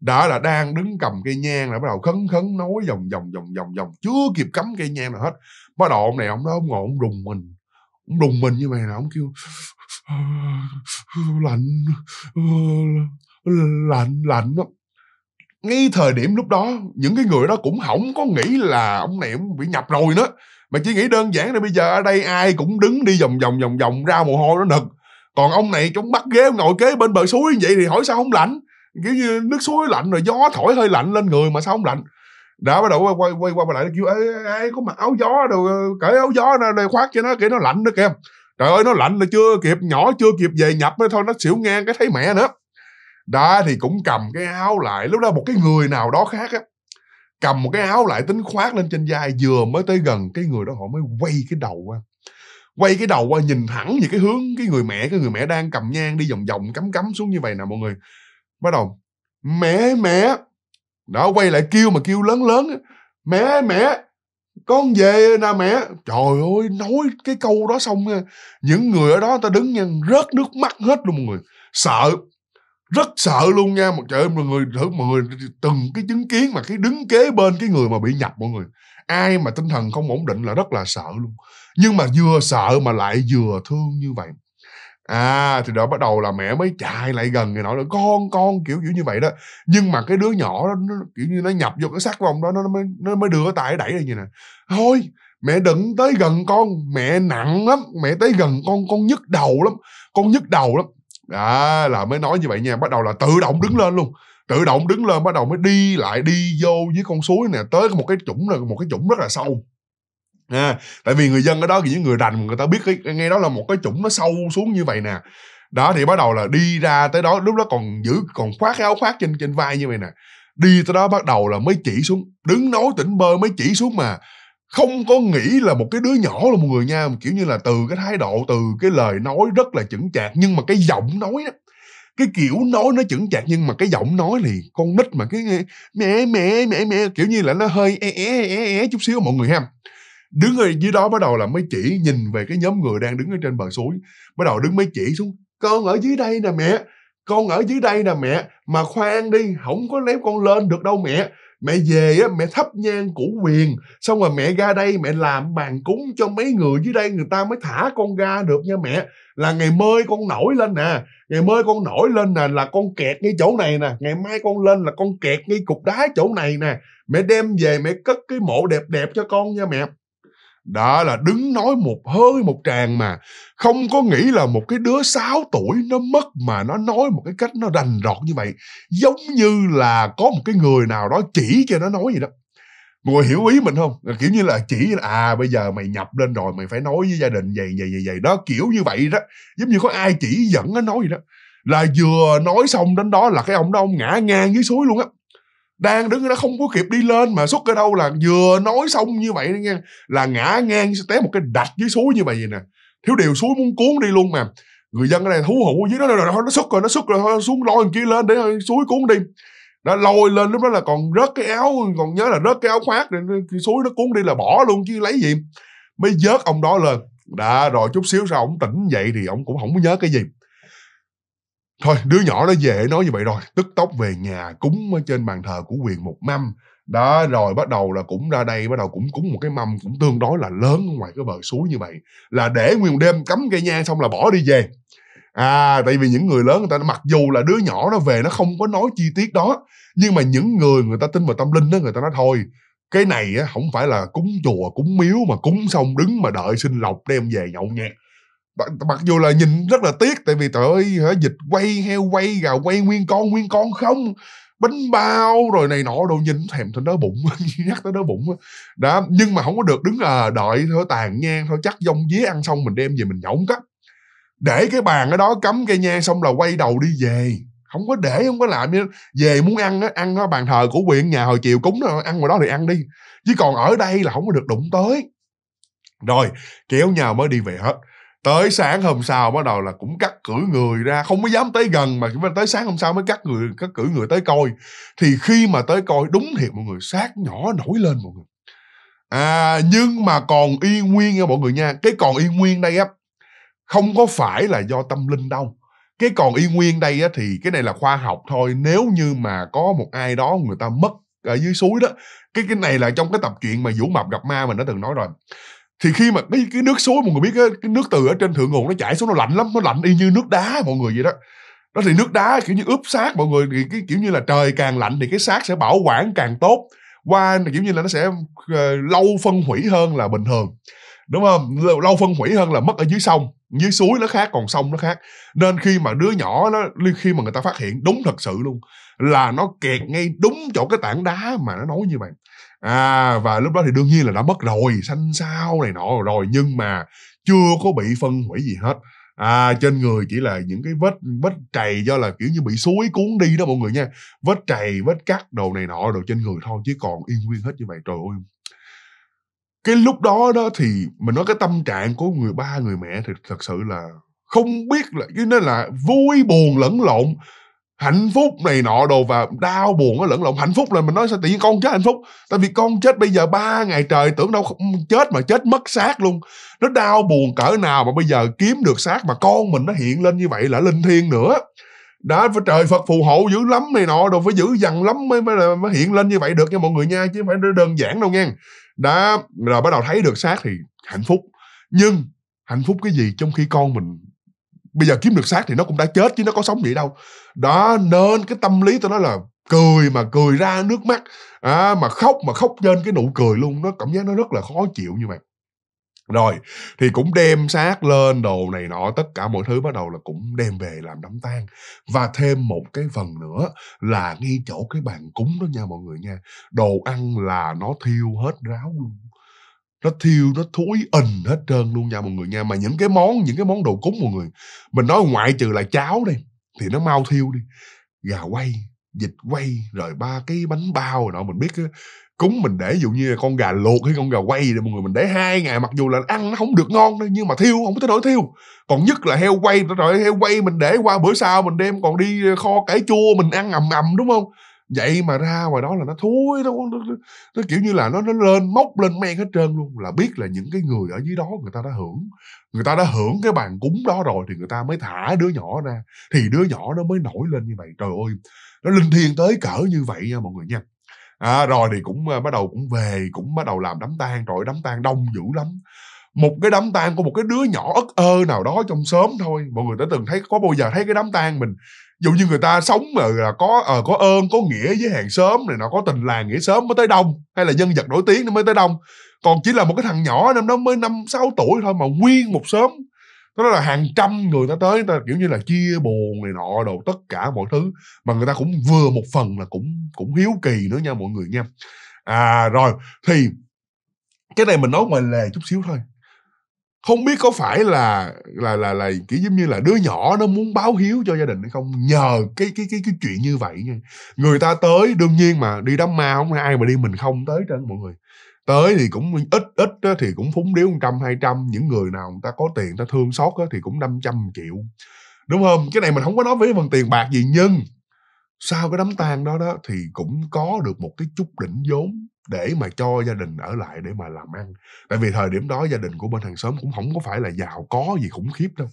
đã là đang đứng cầm cây nhang là bắt đầu khấn khấn nói vòng vòng vòng vòng vòng chưa kịp cắm cây nhang nào hết bắt đầu ông này ông đó ông ngồi ông rùng mình ông rùng mình như vậy là ông kêu ờ, ờ, lạnh lạnh lạnh ngay thời điểm lúc đó những cái người đó cũng không có nghĩ là ông này cũng bị nhập rồi nữa mà chỉ nghĩ đơn giản là bây giờ ở đây ai cũng đứng đi vòng vòng vòng vòng ra mồ hôi nó nực còn ông này trong bắt ghế ngồi kế bên bờ suối như vậy thì hỏi sao không lạnh kiểu như nước suối lạnh rồi gió thổi hơi lạnh lên người mà sao không lạnh đã bắt đầu quay quay quay, quay lại kêu ai có mặc áo gió rồi ờ, cởi áo gió ra đây khoác cho nó kể nó lạnh nữa kìa trời ơi nó lạnh là chưa kịp nhỏ chưa kịp về nhập nữa thôi nó xỉu ngang cái thấy mẹ nữa đã thì cũng cầm cái áo lại lúc đó một cái người nào đó khác á cầm một cái áo lại tính khoác lên trên vai vừa mới tới gần cái người đó họ mới quay cái đầu qua quay cái đầu qua nhìn thẳng về cái hướng cái người mẹ cái người mẹ đang cầm nhang đi vòng vòng cắm cắm xuống như vậy nè mọi người bắt đầu mẹ mẹ đó quay lại kêu mà kêu lớn lớn mẹ mẹ con về nè mẹ trời ơi nói cái câu đó xong nha những người ở đó ta đứng nha rớt nước mắt hết luôn mọi người sợ rất sợ luôn nha một trời ơi mọi người thử mọi người từng cái chứng kiến mà cái đứng kế bên cái người mà bị nhập mọi người ai mà tinh thần không ổn định là rất là sợ luôn nhưng mà vừa sợ mà lại vừa thương như vậy à thì đó bắt đầu là mẹ mới chạy lại gần người nọ là con con kiểu kiểu như vậy đó nhưng mà cái đứa nhỏ đó nó, kiểu như nó nhập vô cái xác vòng đó nó mới nó mới đưa tay đẩy ra như nè thôi mẹ đừng tới gần con mẹ nặng lắm mẹ tới gần con con nhức đầu lắm con nhức đầu lắm đó à, là mới nói như vậy nha bắt đầu là tự động đứng lên luôn tự động đứng lên bắt đầu mới đi lại đi vô với con suối nè tới một cái chủng là một cái chủng rất là sâu à, tại vì người dân ở đó thì những người rành người ta biết cái, nghe đó là một cái chủng nó sâu xuống như vậy nè đó thì bắt đầu là đi ra tới đó lúc đó còn giữ còn khoác cái áo khoác trên trên vai như vậy nè đi tới đó bắt đầu là mới chỉ xuống đứng nói tỉnh bơ mới chỉ xuống mà không có nghĩ là một cái đứa nhỏ là một người nha kiểu như là từ cái thái độ từ cái lời nói rất là chững chạc nhưng mà cái giọng nói đó, cái kiểu nói nó chững chạc nhưng mà cái giọng nói thì con nít mà cái mẹ mẹ mẹ mẹ kiểu như là nó hơi é é é é chút xíu mọi người ha đứng ở dưới đó bắt đầu là mới chỉ nhìn về cái nhóm người đang đứng ở trên bờ suối bắt đầu đứng mới chỉ xuống con ở dưới đây nè mẹ con ở dưới đây nè mẹ mà khoan đi không có ném con lên được đâu mẹ mẹ về á mẹ thắp nhang củ quyền xong rồi mẹ ra đây mẹ làm bàn cúng cho mấy người dưới đây người ta mới thả con ra được nha mẹ là ngày mơi con nổi lên nè ngày mơi con nổi lên nè là con kẹt ngay chỗ này nè ngày mai con lên là con kẹt ngay cục đá chỗ này nè mẹ đem về mẹ cất cái mộ đẹp đẹp cho con nha mẹ đó là đứng nói một hơi một tràng mà không có nghĩ là một cái đứa 6 tuổi nó mất mà nó nói một cái cách nó rành rọt như vậy giống như là có một cái người nào đó chỉ cho nó nói gì đó ngồi hiểu ý mình không kiểu như là chỉ à bây giờ mày nhập lên rồi mày phải nói với gia đình vậy vậy vậy vậy đó kiểu như vậy đó giống như có ai chỉ dẫn nó nói gì đó là vừa nói xong đến đó là cái ông đó ông ngã ngang dưới suối luôn á đang đứng đó không có kịp đi lên mà xuất ở đâu là vừa nói xong như vậy nha là ngã ngang té một cái đạch dưới suối như vậy vậy nè thiếu điều suối muốn cuốn đi luôn mà người dân ở đây thú hụ dưới đó rồi nó xuất rồi nó xuất rồi nó xuống lôi kia lên để suối cuốn đi đã lôi lên lúc đó là còn rớt cái áo còn nhớ là rớt cái áo khoác rồi suối nó cuốn đi là bỏ luôn chứ lấy gì mới vớt ông đó lên đã rồi chút xíu sau ông tỉnh dậy thì ông cũng không có nhớ cái gì thôi đứa nhỏ nó về nói như vậy rồi tức tốc về nhà cúng ở trên bàn thờ của quyền một mâm đó rồi bắt đầu là cũng ra đây bắt đầu cũng cúng một cái mâm cũng tương đối là lớn ngoài cái bờ suối như vậy là để nguyên đêm cắm cây nhang xong là bỏ đi về à tại vì những người lớn người ta mặc dù là đứa nhỏ nó về nó không có nói chi tiết đó nhưng mà những người người ta tin vào tâm linh đó người ta nói thôi cái này á không phải là cúng chùa cúng miếu mà cúng xong đứng mà đợi xin lộc đem về nhậu nhẹt mặc, mặc dù là nhìn rất là tiếc tại vì trời ơi hả dịch quay heo quay gà quay nguyên con nguyên con không bánh bao rồi này nọ đồ nhìn thèm tới đó bụng [LAUGHS] nhắc tới đó bụng đó nhưng mà không có được đứng à đợi thôi tàn nhang thôi chắc dông dế ăn xong mình đem về mình nhổng cắt để cái bàn ở đó cấm cây nhang xong là quay đầu đi về không có để không có làm nữa. về muốn ăn á ăn á bàn thờ của quyện nhà hồi chiều cúng rồi ăn ngoài đó thì ăn đi chứ còn ở đây là không có được đụng tới rồi kéo nhau mới đi về hết tới sáng hôm sau bắt đầu là cũng cắt cử người ra không có dám tới gần mà chúng ta tới sáng hôm sau mới cắt người cắt cử người tới coi thì khi mà tới coi đúng thiệt mọi người xác nhỏ nổi lên mọi người à nhưng mà còn y nguyên nha mọi người nha cái còn y nguyên đây á không có phải là do tâm linh đâu cái còn y nguyên đây á, thì cái này là khoa học thôi nếu như mà có một ai đó người ta mất ở dưới suối đó cái cái này là trong cái tập truyện mà vũ mập gặp ma mình đã từng nói rồi thì khi mà cái, cái nước suối mọi người biết cái, cái nước từ ở trên thượng nguồn nó chảy xuống nó lạnh lắm nó lạnh y như nước đá mọi người vậy đó đó thì nước đá kiểu như ướp xác mọi người thì cái kiểu như là trời càng lạnh thì cái xác sẽ bảo quản càng tốt qua kiểu như là nó sẽ uh, lâu phân hủy hơn là bình thường đúng không lâu, lâu phân hủy hơn là mất ở dưới sông dưới suối nó khác còn sông nó khác nên khi mà đứa nhỏ nó khi mà người ta phát hiện đúng thật sự luôn là nó kẹt ngay đúng chỗ cái tảng đá mà nó nói như vậy à và lúc đó thì đương nhiên là đã mất rồi xanh sao này nọ rồi nhưng mà chưa có bị phân hủy gì hết à trên người chỉ là những cái vết vết trầy do là kiểu như bị suối cuốn đi đó mọi người nha vết trầy vết cắt đồ này nọ đồ trên người thôi chứ còn yên nguyên hết như vậy trời ơi cái lúc đó đó thì mình nói cái tâm trạng của người ba người mẹ thì thật sự là không biết là cái nên là vui buồn lẫn lộn hạnh phúc này nọ đồ và đau buồn nó lẫn lộn hạnh phúc là mình nói sao tự nhiên con chết hạnh phúc tại vì con chết bây giờ ba ngày trời tưởng đâu không chết mà chết mất xác luôn nó đau buồn cỡ nào mà bây giờ kiếm được xác mà con mình nó hiện lên như vậy là linh thiêng nữa đã phải trời phật phù hộ dữ lắm này nọ đồ phải giữ dằn lắm mới mới, là, mới hiện lên như vậy được nha mọi người nha chứ không phải đơn giản đâu nha đã rồi bắt đầu thấy được xác thì hạnh phúc nhưng hạnh phúc cái gì trong khi con mình bây giờ kiếm được xác thì nó cũng đã chết chứ nó có sống gì đâu đó nên cái tâm lý tôi nói là cười mà cười ra nước mắt à, mà khóc mà khóc trên cái nụ cười luôn nó cảm giác nó rất là khó chịu như vậy rồi thì cũng đem xác lên đồ này nọ tất cả mọi thứ bắt đầu là cũng đem về làm đám tang và thêm một cái phần nữa là ngay chỗ cái bàn cúng đó nha mọi người nha đồ ăn là nó thiêu hết ráo luôn nó thiêu nó thối ình hết trơn luôn nha mọi người nha mà những cái món những cái món đồ cúng mọi người mình nói ngoại trừ là cháo đi thì nó mau thiêu đi gà quay vịt quay rồi ba cái bánh bao rồi nọ mình biết cúng mình để dụ như là con gà luộc hay con gà quay rồi mọi người mình để hai ngày mặc dù là ăn nó không được ngon đâu nhưng mà thiêu không có tới nỗi thiêu còn nhất là heo quay rồi heo quay mình để qua bữa sau mình đem còn đi kho cải chua mình ăn ầm ầm đúng không vậy mà ra ngoài đó là nó thối nó, nó, nó, kiểu như là nó nó lên móc lên men hết trơn luôn là biết là những cái người ở dưới đó người ta đã hưởng người ta đã hưởng cái bàn cúng đó rồi thì người ta mới thả đứa nhỏ ra thì đứa nhỏ nó mới nổi lên như vậy trời ơi nó linh thiêng tới cỡ như vậy nha mọi người nha à, rồi thì cũng à, bắt đầu cũng về cũng bắt đầu làm đám tang rồi đám tang đông dữ lắm một cái đám tang của một cái đứa nhỏ ất ơ nào đó trong xóm thôi mọi người đã từng thấy có bao giờ thấy cái đám tang mình dụ như người ta sống mà là có à, có ơn có nghĩa với hàng xóm này nó có tình làng nghĩa sớm mới tới đông hay là nhân vật nổi tiếng nó mới tới đông còn chỉ là một cái thằng nhỏ năm đó mới năm sáu tuổi thôi mà nguyên một xóm đó là hàng trăm người ta tới ta kiểu như là chia buồn này nọ đồ tất cả mọi thứ mà người ta cũng vừa một phần là cũng cũng hiếu kỳ nữa nha mọi người nha à rồi thì cái này mình nói ngoài lề chút xíu thôi không biết có phải là là là là kiểu giống như là đứa nhỏ nó muốn báo hiếu cho gia đình hay không nhờ cái cái cái cái chuyện như vậy nha người ta tới đương nhiên mà đi đám ma không ai mà đi mình không tới trên mọi người tới thì cũng ít ít đó, thì cũng phúng điếu trăm hai trăm những người nào người ta có tiền người ta thương xót đó, thì cũng 500 triệu đúng không cái này mình không có nói với phần tiền bạc gì nhưng sau cái đám tang đó đó thì cũng có được một cái chút đỉnh vốn để mà cho gia đình ở lại để mà làm ăn tại vì thời điểm đó gia đình của bên hàng xóm cũng không có phải là giàu có gì khủng khiếp đâu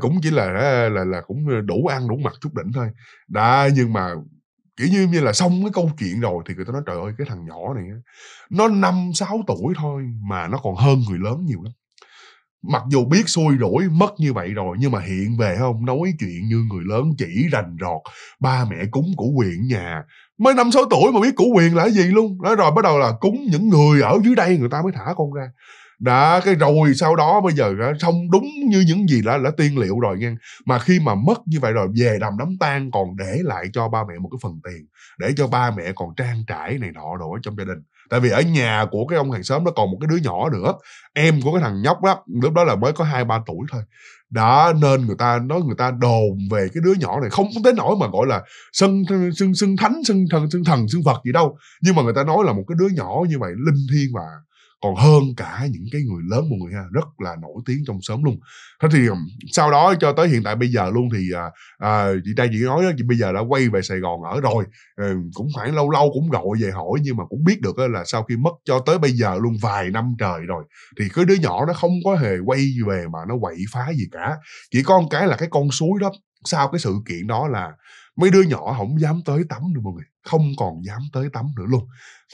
cũng chỉ là là là cũng đủ ăn đủ mặc chút đỉnh thôi đã nhưng mà kiểu như như là xong cái câu chuyện rồi thì người ta nói trời ơi cái thằng nhỏ này nó năm sáu tuổi thôi mà nó còn hơn người lớn nhiều lắm mặc dù biết xui rủi mất như vậy rồi nhưng mà hiện về không nói chuyện như người lớn chỉ rành rọt ba mẹ cúng của quyền nhà mới năm sáu tuổi mà biết của quyền là gì luôn đó rồi bắt đầu là cúng những người ở dưới đây người ta mới thả con ra đã cái rồi sau đó bây giờ xong đúng như những gì đã đã tiên liệu rồi nha mà khi mà mất như vậy rồi về đầm đám tang còn để lại cho ba mẹ một cái phần tiền để cho ba mẹ còn trang trải này nọ đồ ở trong gia đình tại vì ở nhà của cái ông hàng xóm nó còn một cái đứa nhỏ nữa em của cái thằng nhóc đó lúc đó là mới có hai ba tuổi thôi đã nên người ta nói người ta đồn về cái đứa nhỏ này không tới nổi mà gọi là sân sưng sưng thánh sưng thần sưng thần sưng phật gì đâu nhưng mà người ta nói là một cái đứa nhỏ như vậy linh thiêng và còn hơn cả những cái người lớn mọi người ha rất là nổi tiếng trong sớm luôn thế thì sau đó cho tới hiện tại bây giờ luôn thì à, à, chị đây chị nói đó, chị bây giờ đã quay về Sài Gòn ở rồi à, cũng khoảng lâu lâu cũng gọi về hỏi nhưng mà cũng biết được là sau khi mất cho tới bây giờ luôn vài năm trời rồi thì cái đứa nhỏ nó không có hề quay về mà nó quậy phá gì cả chỉ có một cái là cái con suối đó sau cái sự kiện đó là mấy đứa nhỏ không dám tới tắm nữa mọi người không còn dám tới tắm nữa luôn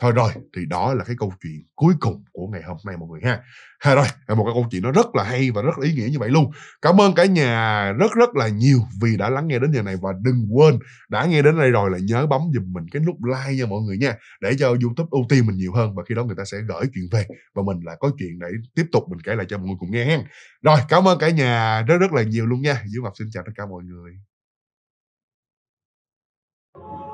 thôi rồi thì đó là cái câu chuyện cuối cùng của ngày hôm nay mọi người ha ha rồi một cái câu chuyện nó rất là hay và rất là ý nghĩa như vậy luôn cảm ơn cả nhà rất rất là nhiều vì đã lắng nghe đến giờ này và đừng quên đã nghe đến đây rồi là nhớ bấm giùm mình cái nút like nha mọi người nha để cho youtube ưu tiên mình nhiều hơn và khi đó người ta sẽ gửi chuyện về và mình lại có chuyện để tiếp tục mình kể lại cho mọi người cùng nghe hen rồi cảm ơn cả nhà rất rất là nhiều luôn nha dưới mặt xin chào tất cả mọi người Oh.